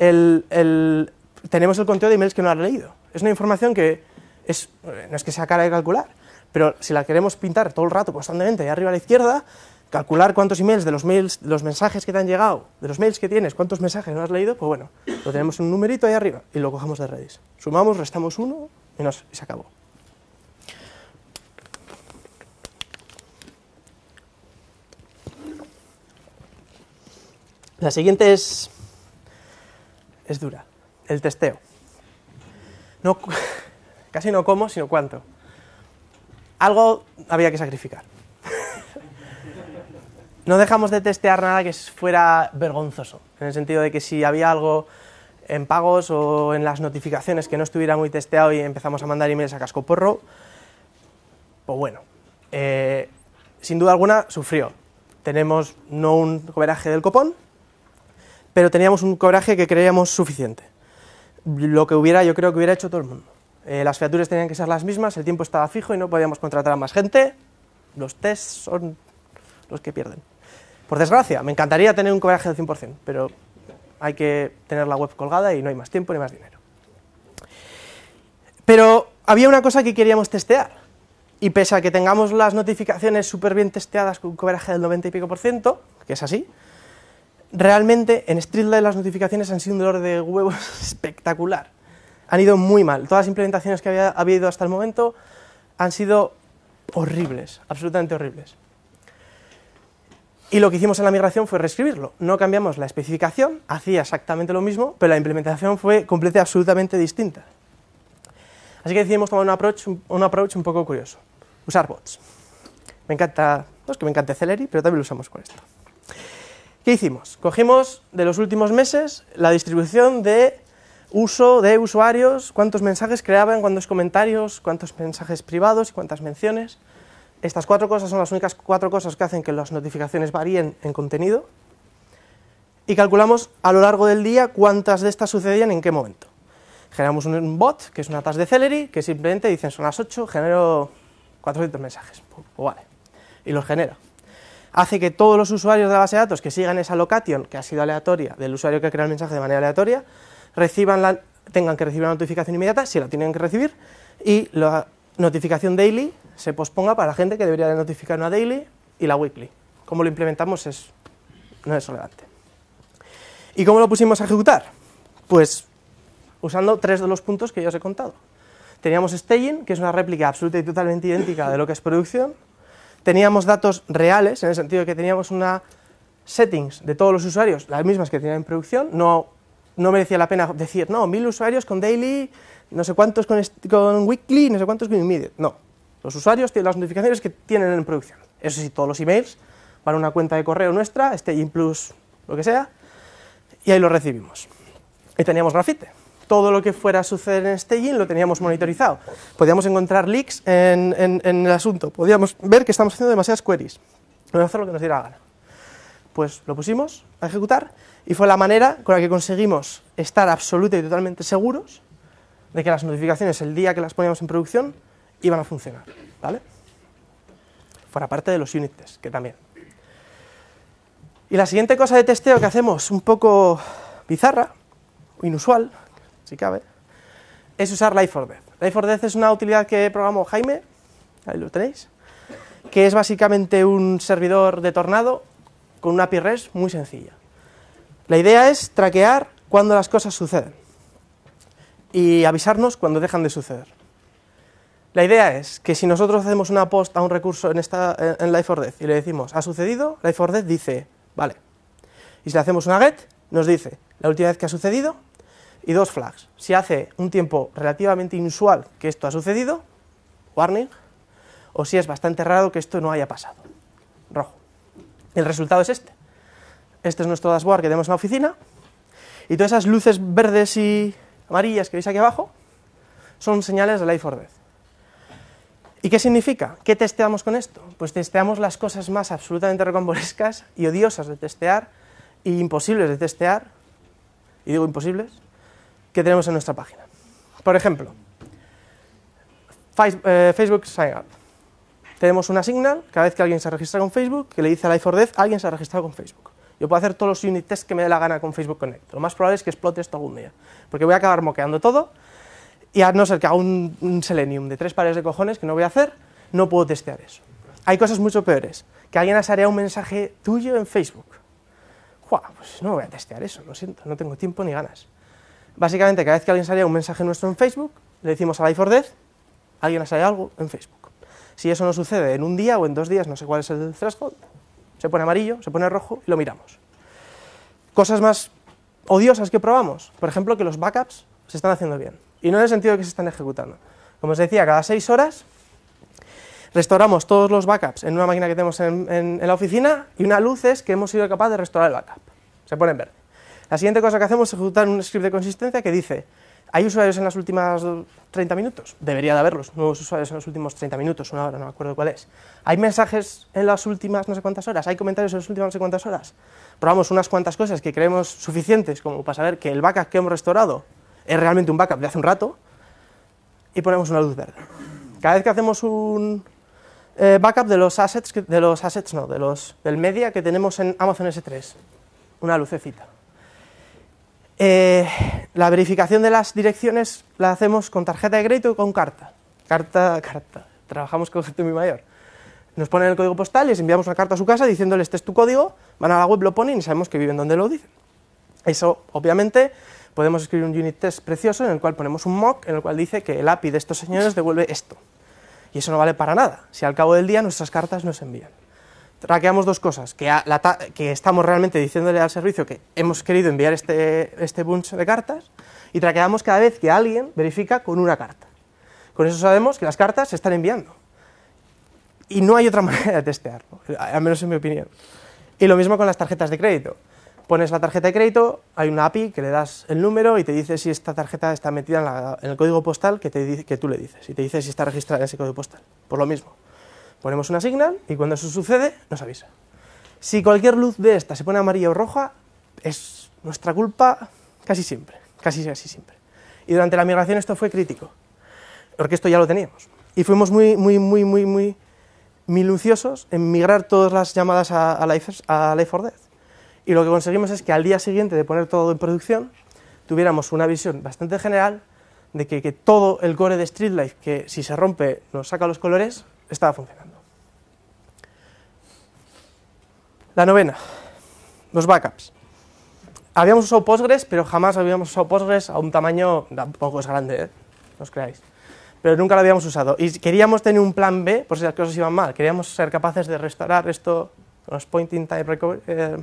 el tenemos el conteo de emails que no has leído. Es una información que es, no es que sea cara de calcular, pero si la queremos pintar todo el rato, constantemente, de arriba a la izquierda, calcular cuántos emails de los, mails, los mensajes que te han llegado, de los mails que tienes, cuántos mensajes no has leído, pues bueno, lo tenemos en un numerito ahí arriba y lo cogemos de redes. Sumamos, restamos uno y, nos, se acabó. La siguiente es, es dura el testeo. casi no cómo, sino cuánto. Algo había que sacrificar. no dejamos de testear nada que fuera vergonzoso, en el sentido de que si había algo en pagos o en las notificaciones que no estuviera muy testeado y empezamos a mandar emails a casco porro pues bueno, eh, sin duda alguna sufrió. Tenemos no un cobraje del copón, pero teníamos un cobraje que creíamos suficiente lo que hubiera, yo creo que hubiera hecho todo el mundo. Eh, las fiatures tenían que ser las mismas, el tiempo estaba fijo y no podíamos contratar a más gente. Los tests son los que pierden. Por desgracia, me encantaría tener un cobraje del 100%, pero hay que tener la web colgada y no hay más tiempo ni más dinero. Pero había una cosa que queríamos testear. Y pese a que tengamos las notificaciones súper bien testeadas con un cobraje del 90 y pico por ciento, que es así, realmente en Streetlight las notificaciones han sido un dolor de huevo espectacular. Han ido muy mal. Todas las implementaciones que había habido hasta el momento han sido horribles, absolutamente horribles. Y lo que hicimos en la migración fue reescribirlo. No cambiamos la especificación, hacía exactamente lo mismo, pero la implementación fue completa absolutamente distinta. Así que decidimos tomar un approach un, approach un poco curioso. Usar bots. Me encanta, no es que me encante Celery, pero también lo usamos con esto. ¿Qué hicimos? Cogimos de los últimos meses la distribución de uso de usuarios, cuántos mensajes creaban, cuántos comentarios, cuántos mensajes privados y cuántas menciones. Estas cuatro cosas son las únicas cuatro cosas que hacen que las notificaciones varíen en contenido. Y calculamos a lo largo del día cuántas de estas sucedían en qué momento. Generamos un bot, que es una task de Celery, que simplemente dicen son las 8, genero 400 mensajes. vale. Y los genera hace que todos los usuarios de la base de datos que sigan esa location, que ha sido aleatoria, del usuario que crea el mensaje de manera aleatoria, tengan que recibir una notificación inmediata, si la tienen que recibir, y la notificación daily se posponga para la gente que debería de notificar una daily y la weekly. Cómo lo implementamos es, no es relevante. ¿Y cómo lo pusimos a ejecutar? Pues usando tres de los puntos que ya os he contado. Teníamos staging, que es una réplica absoluta y totalmente idéntica de lo que es producción, teníamos datos reales, en el sentido de que teníamos una settings de todos los usuarios, las mismas que tenían en producción, no, no merecía la pena decir, no, mil usuarios con daily, no sé cuántos con, weekly, no sé cuántos con immediate, no, los usuarios tienen las notificaciones que tienen en producción, eso sí, todos los emails van a una cuenta de correo nuestra, este in plus, lo que sea, y ahí lo recibimos, y teníamos grafite, todo lo que fuera a suceder en staging lo teníamos monitorizado. Podíamos encontrar leaks en, el asunto, podíamos ver que estamos haciendo demasiadas queries. Podemos hacer lo que nos diera la gana. Pues lo pusimos a ejecutar y fue la manera con la que conseguimos estar absoluta y totalmente seguros de que las notificaciones el día que las poníamos en producción iban a funcionar. ¿vale? Fuera parte de los unit tests, que también. Y la siguiente cosa de testeo que hacemos, un poco bizarra, inusual, si cabe, es usar Life for Death. Life for Death es una utilidad que programó Jaime, ahí lo tenéis, que es básicamente un servidor de tornado con una API REST muy sencilla. La idea es traquear cuando las cosas suceden y avisarnos cuando dejan de suceder. La idea es que si nosotros hacemos una post a un recurso en, esta, en Life for Death y le decimos ha sucedido, Life for Death dice vale. Y si le hacemos una get, nos dice la última vez que ha sucedido y dos flags. Si hace un tiempo relativamente inusual que esto ha sucedido, warning, o si es bastante raro que esto no haya pasado, rojo. El resultado es este. Este es nuestro dashboard que tenemos en la oficina y todas esas luces verdes y amarillas que veis aquí abajo son señales de Life for Death. ¿Y qué significa? ¿Qué testeamos con esto? Pues testeamos las cosas más absolutamente rocambolescas y odiosas de testear y imposibles de testear, y digo imposibles, que tenemos en nuestra página. Por ejemplo, eh, Facebook Sign Up. Tenemos una signal, cada vez que alguien se registra con Facebook, que le dice a la Death, alguien se ha registrado con Facebook. Yo puedo hacer todos los unit tests que me dé la gana con Facebook Connect. Lo más probable es que explote esto algún día, porque voy a acabar moqueando todo, y a no ser que haga un, Selenium de tres pares de cojones que no voy a hacer, no puedo testear eso. Hay cosas mucho peores, que alguien asarea un mensaje tuyo en Facebook. Pues no voy a testear eso, lo siento, no tengo tiempo ni ganas. Básicamente, cada vez que alguien sale un mensaje nuestro en Facebook, le decimos a Life or Death, alguien salido algo en Facebook. Si eso no sucede en un día o en dos días, no sé cuál es el threshold, se pone amarillo, se pone rojo y lo miramos. Cosas más odiosas que probamos, por ejemplo, que los backups se están haciendo bien. Y no en el sentido de que se están ejecutando. Como os decía, cada seis horas restauramos todos los backups en una máquina que tenemos en, la oficina y una luz es que hemos sido capaces de restaurar el backup. Se pone en verde. La siguiente cosa que hacemos es ejecutar un script de consistencia que dice, ¿hay usuarios en las últimas 30 minutos? Debería de haberlos, nuevos usuarios en los últimos 30 minutos, una hora, no me acuerdo cuál es. ¿Hay mensajes en las últimas no sé cuántas horas? ¿Hay comentarios en las últimas no sé cuántas horas? Probamos unas cuantas cosas que creemos suficientes como para saber que el backup que hemos restaurado es realmente un backup de hace un rato y ponemos una luz verde. Cada vez que hacemos un, eh, backup de los assets, de los assets no, de los, del media que tenemos en Amazon S3. Una lucecita. Eh, la verificación de las direcciones la hacemos con tarjeta de crédito o con carta. Carta, carta. Trabajamos con gente muy mayor. Nos ponen el código postal, les enviamos una carta a su casa diciéndoles este es tu código, van a la web, lo ponen y sabemos que viven donde lo dicen. Eso, obviamente, podemos escribir un unit test precioso en el cual ponemos un mock en el cual dice que el API de estos señores devuelve esto. Y eso no vale para nada, si al cabo del día nuestras cartas no se envían traqueamos dos cosas, que, estamos realmente diciéndole al servicio que hemos querido enviar este, este bunch de cartas, y traqueamos cada vez que alguien verifica con una carta. Con eso sabemos que las cartas se están enviando. Y no hay otra manera de testearlo, al menos en mi opinión. Y lo mismo con las tarjetas de crédito. Pones la tarjeta de crédito, hay una API que le das el número y te dice si esta tarjeta está metida en, el código postal que, te, que tú le dices. Y te dice si está registrada en ese código postal. Por lo mismo. Ponemos una signal y cuando eso sucede, nos avisa. Si cualquier luz de esta se pone amarilla o roja, es nuestra culpa casi siempre, casi siempre. Y durante la migración esto fue crítico, porque esto ya lo teníamos. Y fuimos muy, muy, muy, muy, muy minuciosos en migrar todas las llamadas a, Life, a Y lo que conseguimos es que al día siguiente de poner todo en producción, tuviéramos una visión bastante general de que, que todo el core de Street Life que si se rompe nos saca los colores, estaba funcionando. La novena, los backups. Habíamos usado Postgres, pero jamás habíamos usado Postgres a un tamaño tampoco es grande, ¿eh? no os creáis. Pero nunca lo habíamos usado. Y queríamos tener un plan B por si las cosas iban mal. Queríamos ser capaces de restaurar esto con los pointing time eh,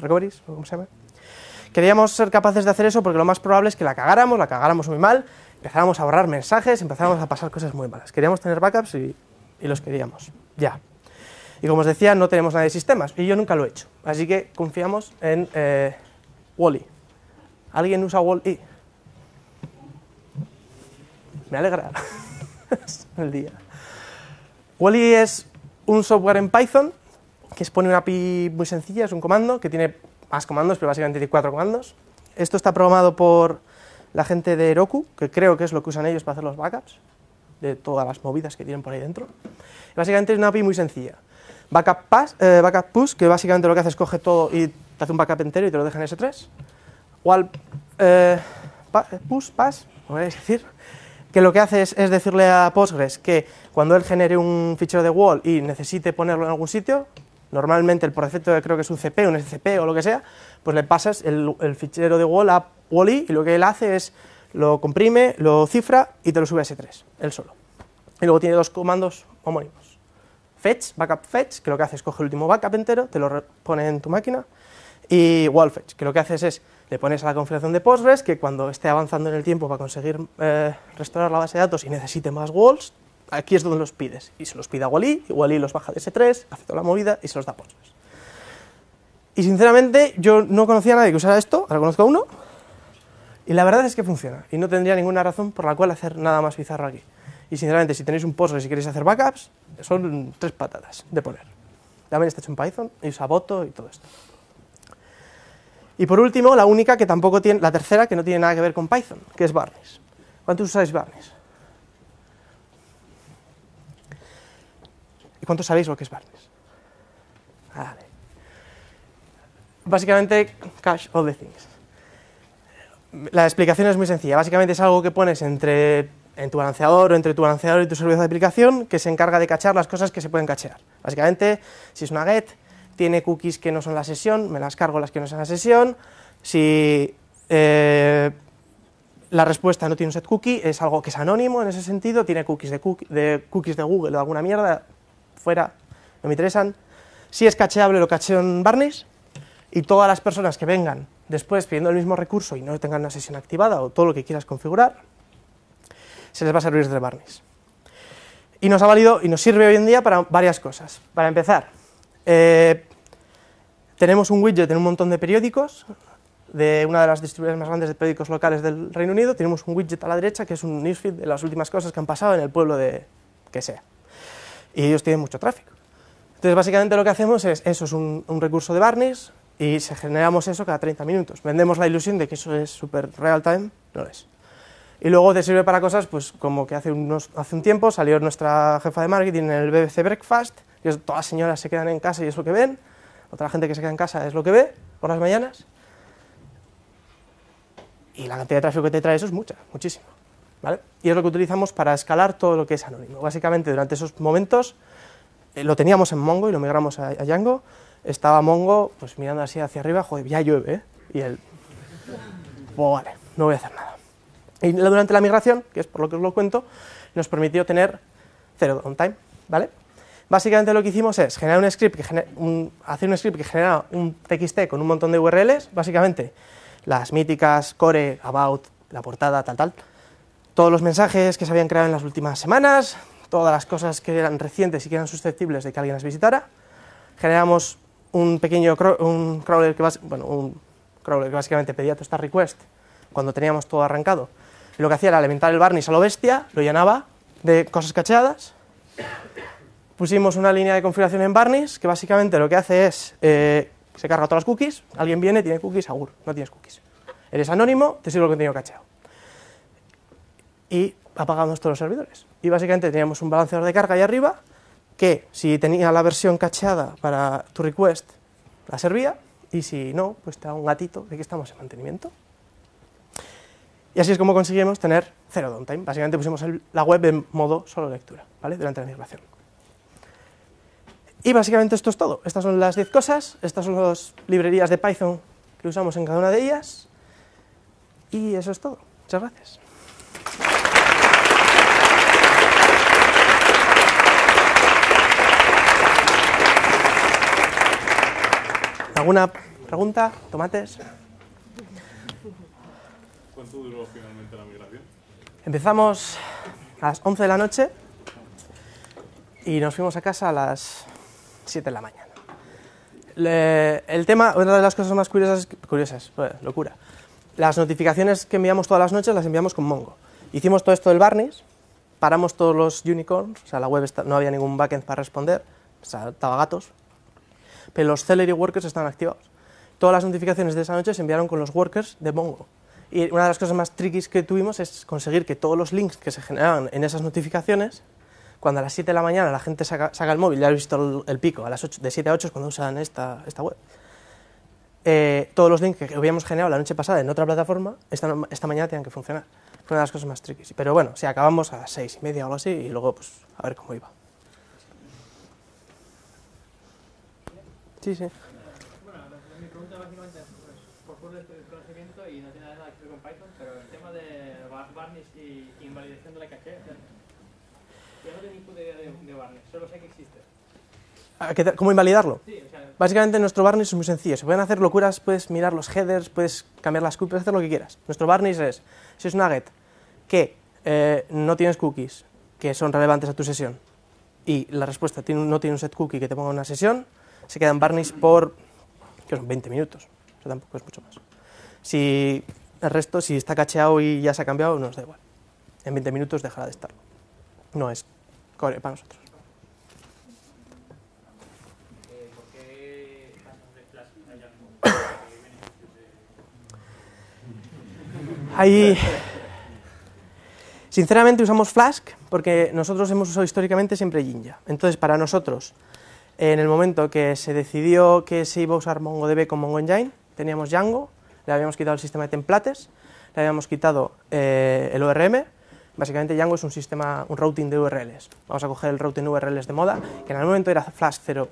recoveries, se llama? Queríamos ser capaces de hacer eso porque lo más probable es que la cagáramos, la cagáramos muy mal, empezáramos a borrar mensajes, empezáramos a pasar cosas muy malas. Queríamos tener backups y, y los queríamos. Ya. Y como os decía, no tenemos nada de sistemas, y yo nunca lo he hecho. Así que confiamos en eh, Wally. ¿Alguien usa Wally? Me alegra el día. Wally es un software en Python que expone una API muy sencilla, es un comando que tiene más comandos, pero básicamente tiene cuatro comandos. Esto está programado por la gente de Heroku, que creo que es lo que usan ellos para hacer los backups de todas las movidas que tienen por ahí dentro. Básicamente es una API muy sencilla. Eh, backup, push, que básicamente lo que hace es coge todo y te hace un backup entero y te lo deja en S3. Wall eh, eh, push, pass, es decir, que lo que hace es, decirle a Postgres que cuando él genere un fichero de wall y necesite ponerlo en algún sitio, normalmente el por defecto creo que es un CP, un SCP o lo que sea, pues le pasas el, fichero de wall a Wally y lo que él hace es lo comprime, lo cifra y te lo sube a S3, él solo. Y luego tiene dos comandos homónimos fetch, backup fetch, que lo que hace es coge el último backup entero, te lo pone en tu máquina, y wall fetch, que lo que haces es le pones a la configuración de Postgres que cuando esté avanzando en el tiempo va a conseguir eh, restaurar la base de datos y necesite más walls, aquí es donde los pides. Y se los pide a Wally, y Wally los baja de S3, hace toda la movida y se los da a Postgres. Y sinceramente yo no conocía a nadie que usara esto, ahora conozco a uno, y la verdad es que funciona, y no tendría ninguna razón por la cual hacer nada más bizarro aquí. Y sinceramente, si tenéis un Postgres y queréis hacer backups, son tres patadas de poner. También está hecho en Python, y Saboto y todo esto. Y por último, la única que tampoco tiene, la tercera que no tiene nada que ver con Python, que es Barnes. ¿Cuántos usáis Barnes? ¿Y cuántos sabéis lo que es Barnes? Ah, vale. Básicamente, cache all the things. La explicación es muy sencilla. Básicamente es algo que pones entre en tu balanceador o entre tu balanceador y tu servicio de aplicación que se encarga de cachar las cosas que se pueden cachear. Básicamente, si es una get, tiene cookies que no son la sesión, me las cargo las que no son la sesión. Si eh, la respuesta no tiene un set cookie, es algo que es anónimo en ese sentido, tiene cookies de, cookies de Google o alguna mierda, fuera, no me interesan. Si es cacheable, lo cacheo en Barnes y todas las personas que vengan después pidiendo el mismo recurso y no tengan una sesión activada o todo lo que quieras configurar, se les va a servir de barniz. Y nos ha valido y nos sirve hoy en día para varias cosas. Para empezar, eh, tenemos un widget en un montón de periódicos, de una de las distribuidoras más grandes de periódicos locales del Reino Unido, tenemos un widget a la derecha que es un newsfeed de las últimas cosas que han pasado en el pueblo de que sea. Y ellos tienen mucho tráfico. Entonces, básicamente lo que hacemos es, eso es un, un recurso de Barnes y se generamos eso cada 30 minutos. Vendemos la ilusión de que eso es súper real time, no lo es. Y luego te sirve para cosas, pues como que hace, unos, hace un tiempo salió nuestra jefa de marketing en el BBC Breakfast, y es, todas las señoras se quedan en casa y es lo que ven, otra gente que se queda en casa es lo que ve por las mañanas. Y la cantidad de tráfico que te trae eso es mucha, muchísimo ¿vale? Y es lo que utilizamos para escalar todo lo que es anónimo. Básicamente durante esos momentos eh, lo teníamos en Mongo y lo migramos a, Django. Estaba Mongo pues mirando así hacia arriba, joder, ya llueve, ¿eh? Y él, pues vale, no voy a hacer nada. Y durante la migración, que es por lo que os lo cuento, nos permitió tener cero downtime, ¿vale? Básicamente lo que hicimos es generar un script que hace un, hacer un script que genera un TXT con un montón de URLs, básicamente las míticas core, about, la portada, tal, tal, todos los mensajes que se habían creado en las últimas semanas, todas las cosas que eran recientes y que eran susceptibles de que alguien las visitara. Generamos un pequeño un crawler que, un crawler que básicamente pedía todas estas requests cuando teníamos todo arrancado lo que hacía era alimentar el barniz a lo bestia, lo llenaba de cosas cacheadas. Pusimos una línea de configuración en barniz que básicamente lo que hace es, eh, se carga todas las cookies, alguien viene, tiene cookies, agur, no tienes cookies. Eres anónimo, te sirve el contenido cacheado. Y apagamos todos los servidores. Y básicamente teníamos un balanceador de carga ahí arriba que si tenía la versión cacheada para tu request, la servía, y si no, pues te da un gatito de que estamos en mantenimiento. Y así es como conseguimos tener cero downtime. Básicamente pusimos la web en modo solo lectura ¿vale? durante la migración. Y básicamente esto es todo. Estas son las 10 cosas, estas son las librerías de Python que usamos en cada una de ellas. Y eso es todo. Muchas gracias. ¿Alguna pregunta? ¿Tomates? ¿Cuánto duró finalmente la migración? Empezamos a las 11 de la noche y nos fuimos a casa a las 7 de la mañana. el tema, una de las cosas más curiosas, curiosas, locura. Las notificaciones que enviamos todas las noches las enviamos con Mongo. Hicimos todo esto del Barnes, paramos todos los unicorns, o sea, la web no había ningún backend para responder, o estaba gatos, pero los Celery Workers estaban activados. Todas las notificaciones de esa noche se enviaron con los workers de Mongo. Y una de las cosas más triquis que tuvimos es conseguir que todos los links que se generaban en esas notificaciones, cuando a las 7 de la mañana la gente saca, el móvil, ya he visto el, pico, a las de 7 a 8 es cuando usan esta, esta web. Eh, todos los links que habíamos generado la noche pasada en otra plataforma, esta, esta mañana tenían que funcionar. Fue una de las cosas más triquis. Pero bueno, si acabamos a las 6 y media o algo así, y luego pues a ver cómo iba. Sí, sí. Bueno, mi pregunta básicamente es ¿Cómo invalidarlo? Básicamente nuestro Barnes es muy sencillo. Se pueden hacer locuras, puedes mirar los headers, puedes cambiar las cookies, hacer lo que quieras. Nuestro Barnes es, si es un get que eh, no tienes cookies que son relevantes a tu sesión y la respuesta tiene, no tiene un set cookie que te ponga una sesión, se queda en Barnes por, 20 minutos, o sea, tampoco es mucho más. Si el resto, si está cacheado y ya se ha cambiado, nos da igual. En 20 minutos dejará de estar. No es core para nosotros. Ahí, sinceramente usamos Flask porque nosotros hemos usado históricamente siempre Jinja. Entonces, para nosotros, en el momento que se decidió que se iba a usar MongoDB con MongoEngine, teníamos Django le habíamos quitado el sistema de templates, le habíamos quitado eh, el ORM. Básicamente Django es un sistema, un routing de URLs. Vamos a coger el routing de URLs de moda, que en el momento era flash 0.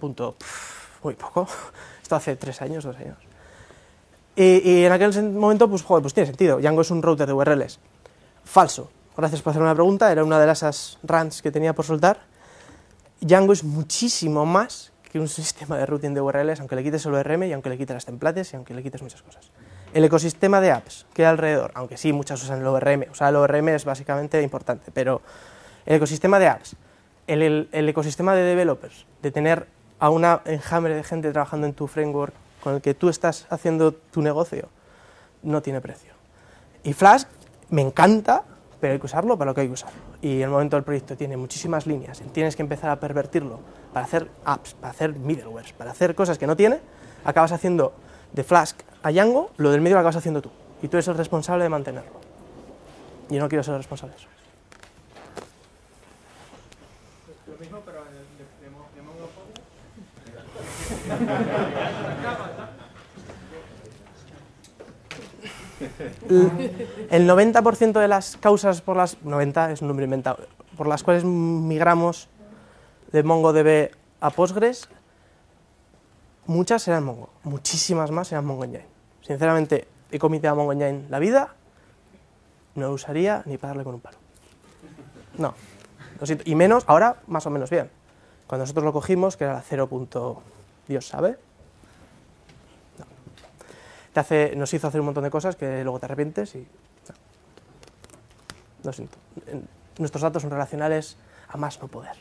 muy poco. Esto hace tres años, dos años. Y, en aquel momento, pues, joder, pues tiene sentido. Django es un router de URLs. Falso. Gracias por hacer una pregunta. Era una de las runs que tenía por soltar. Django es muchísimo más que un sistema de routing de URLs, aunque le quites el ORM y aunque le quites las templates y aunque le quites muchas cosas. El ecosistema de apps que hay alrededor, aunque sí, muchas usan el ORM, o sea, el ORM es básicamente importante, pero el ecosistema de apps, el, ecosistema de developers, de tener a un enjambre de gente trabajando en tu framework con el que tú estás haciendo tu negocio, no tiene precio. Y Flask me encanta, pero hay que usarlo para lo que hay que usarlo. Y en el momento del proyecto tiene muchísimas líneas, tienes que empezar a pervertirlo para hacer apps, para hacer middlewares, para hacer cosas que no tiene, acabas haciendo de Flask a Django, lo del medio lo acabas haciendo tú. Y tú eres el responsable de mantenerlo. Yo no quiero ser responsable de eso. Lo mismo, pero el 90% de las causas por las 90 es un número inventado, por las cuales migramos de MongoDB a Postgres, muchas eran Mongo, muchísimas más eran MongoDB. Sinceramente, he cometido a Mongolia en la vida, no lo usaría ni darle con un palo. No. lo siento. Y menos, ahora más o menos bien. Cuando nosotros lo cogimos, que era la 0. Dios sabe. Te hace, nos hizo hacer un montón de cosas que luego te arrepientes y. No. Lo siento. Nuestros datos son relacionales a más no poder.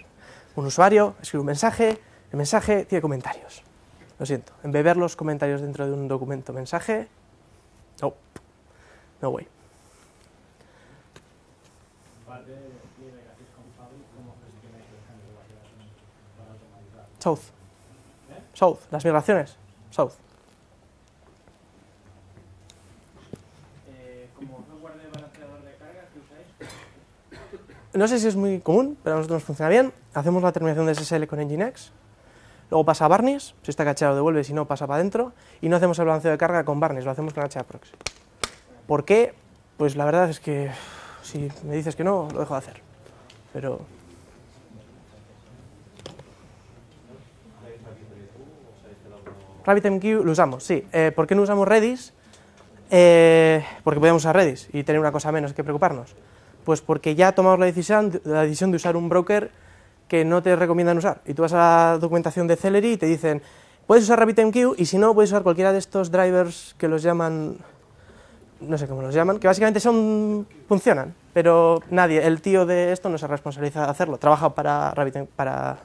Un usuario escribe un mensaje, el mensaje tiene comentarios. Lo siento. Embeber los comentarios dentro de un documento mensaje. No. No way. South. South. Las migraciones. South. No sé si es muy común, pero a nosotros nos funciona bien. Hacemos la terminación de SSL con Nginx, luego pasa Barnes, si está cachado devuelve, si no pasa para adentro, y no hacemos el balanceo de carga con Barnes, lo hacemos con HAProx. ¿Por qué? Pues la verdad es que si me dices que no, lo dejo de hacer. Pero... RabbitMQ lo usamos, sí. Eh, ¿Por qué no usamos Redis? Eh, porque podemos usar Redis y tener una cosa menos que preocuparnos. Pues porque ya tomamos la decisión, la decisión de usar un broker que no te recomiendan usar. Y tú vas a la documentación de Celery y te dicen, puedes usar RabbitMQ y si no, puedes usar cualquiera de estos drivers que los llaman, no sé cómo los llaman, que básicamente son, funcionan, pero nadie, el tío de esto no se responsabiliza de hacerlo, trabaja para, Rabbit, para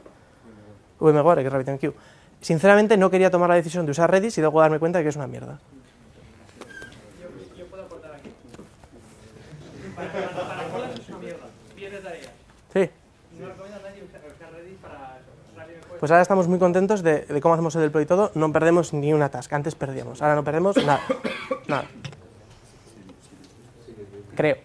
VMware, que es RabbitMQ. Sinceramente no quería tomar la decisión de usar Redis y luego darme cuenta que es una mierda. Pues ahora estamos muy contentos de, cómo hacemos el deploy y todo. No perdemos ni una task. Antes perdíamos. Ahora no perdemos nada. nada. Creo.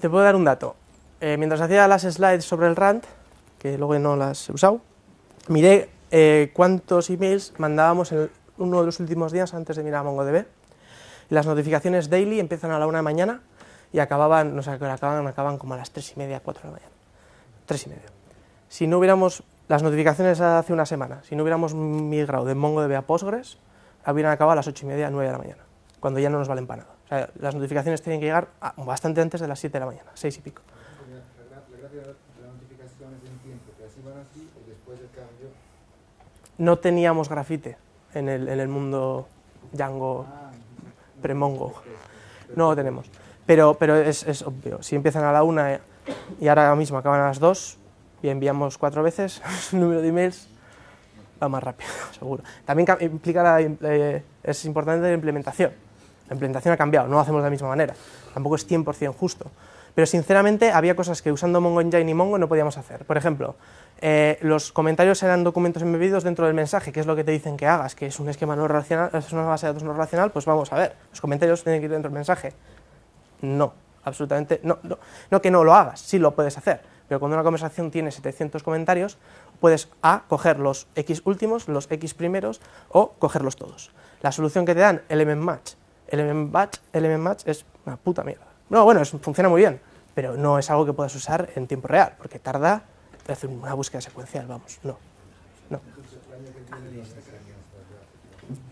Te puedo dar un dato. Eh, mientras hacía las slides sobre el RAND, que luego no las he usado, miré eh, cuántos emails mandábamos en uno de los últimos días antes de mirar a MongoDB. Las notificaciones daily empiezan a la una de la mañana y acababan, no sé, acaban, como a las tres y media, cuatro de la mañana. Tres y media. Si no hubiéramos, las notificaciones hace una semana, si no hubiéramos migrado de MongoDB a Postgres, habrían acabado a las ocho y media, nueve de la mañana, cuando ya no nos valen para nada las notificaciones tienen que llegar bastante antes de las 7 de la mañana, 6 y pico. No teníamos grafite en el, mundo Django premongo. No lo tenemos. Pero, pero es, obvio. Si empiezan a la una eh, y ahora mismo acaban a las dos y enviamos cuatro veces el número de emails, va más rápido, seguro. También implica eh, es importante la implementación la implementación ha cambiado, no lo hacemos de la misma manera. Tampoco es 100% justo. Pero sinceramente había cosas que usando Mongo Engine y Mongo no podíamos hacer. Por ejemplo, eh, los comentarios eran documentos embebidos dentro del mensaje, ¿Qué es lo que te dicen que hagas, que es un esquema no relacional, es una base de datos no relacional, pues vamos a ver, los comentarios tienen que ir dentro del mensaje. No, absolutamente no, no, no que no lo hagas, sí lo puedes hacer, pero cuando una conversación tiene 700 comentarios, puedes A, coger los X últimos, los X primeros o cogerlos todos. La solución que te dan, element match, Element match es una puta mierda. No, bueno, funciona muy bien, pero no es algo que puedas usar en tiempo real, porque tarda hacer una búsqueda secuencial, vamos, no.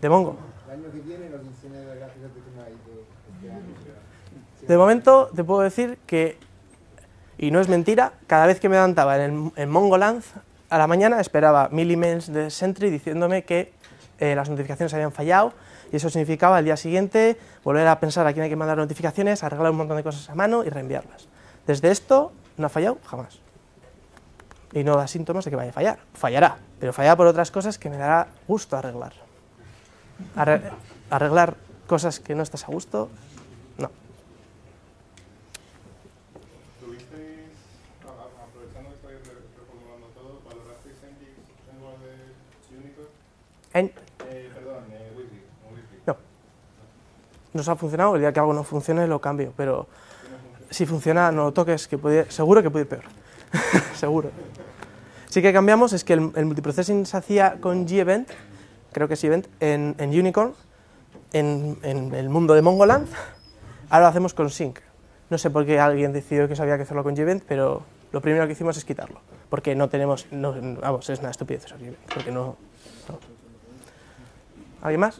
¿De Mongo? De momento te puedo decir que, y no es mentira, cada vez que me levantaba en, el, en a la mañana esperaba mil emails de Sentry diciéndome que eh, las notificaciones habían fallado y eso significaba al día siguiente volver a pensar a quién hay que mandar notificaciones, arreglar un montón de cosas a mano y reenviarlas. Desde esto no ha fallado jamás. Y no da síntomas de que vaya a fallar. Fallará, pero fallará por otras cosas que me dará gusto arreglar. arreglar cosas que no estás a gusto, no. se ha funcionado, el día que algo no funcione lo cambio, pero si funciona no lo toques, que seguro que puede ir peor, seguro. Sí que cambiamos es que el, multiprocesing multiprocessing se hacía con G-Event, creo que es Event, en, Unicorn, en, el mundo de Mongoland, ahora lo hacemos con Sync. No sé por qué alguien decidió que sabía que hacerlo con G-Event, pero lo primero que hicimos es quitarlo, porque no tenemos, no, vamos, es una estupidez eso, porque no. ¿Alguien más?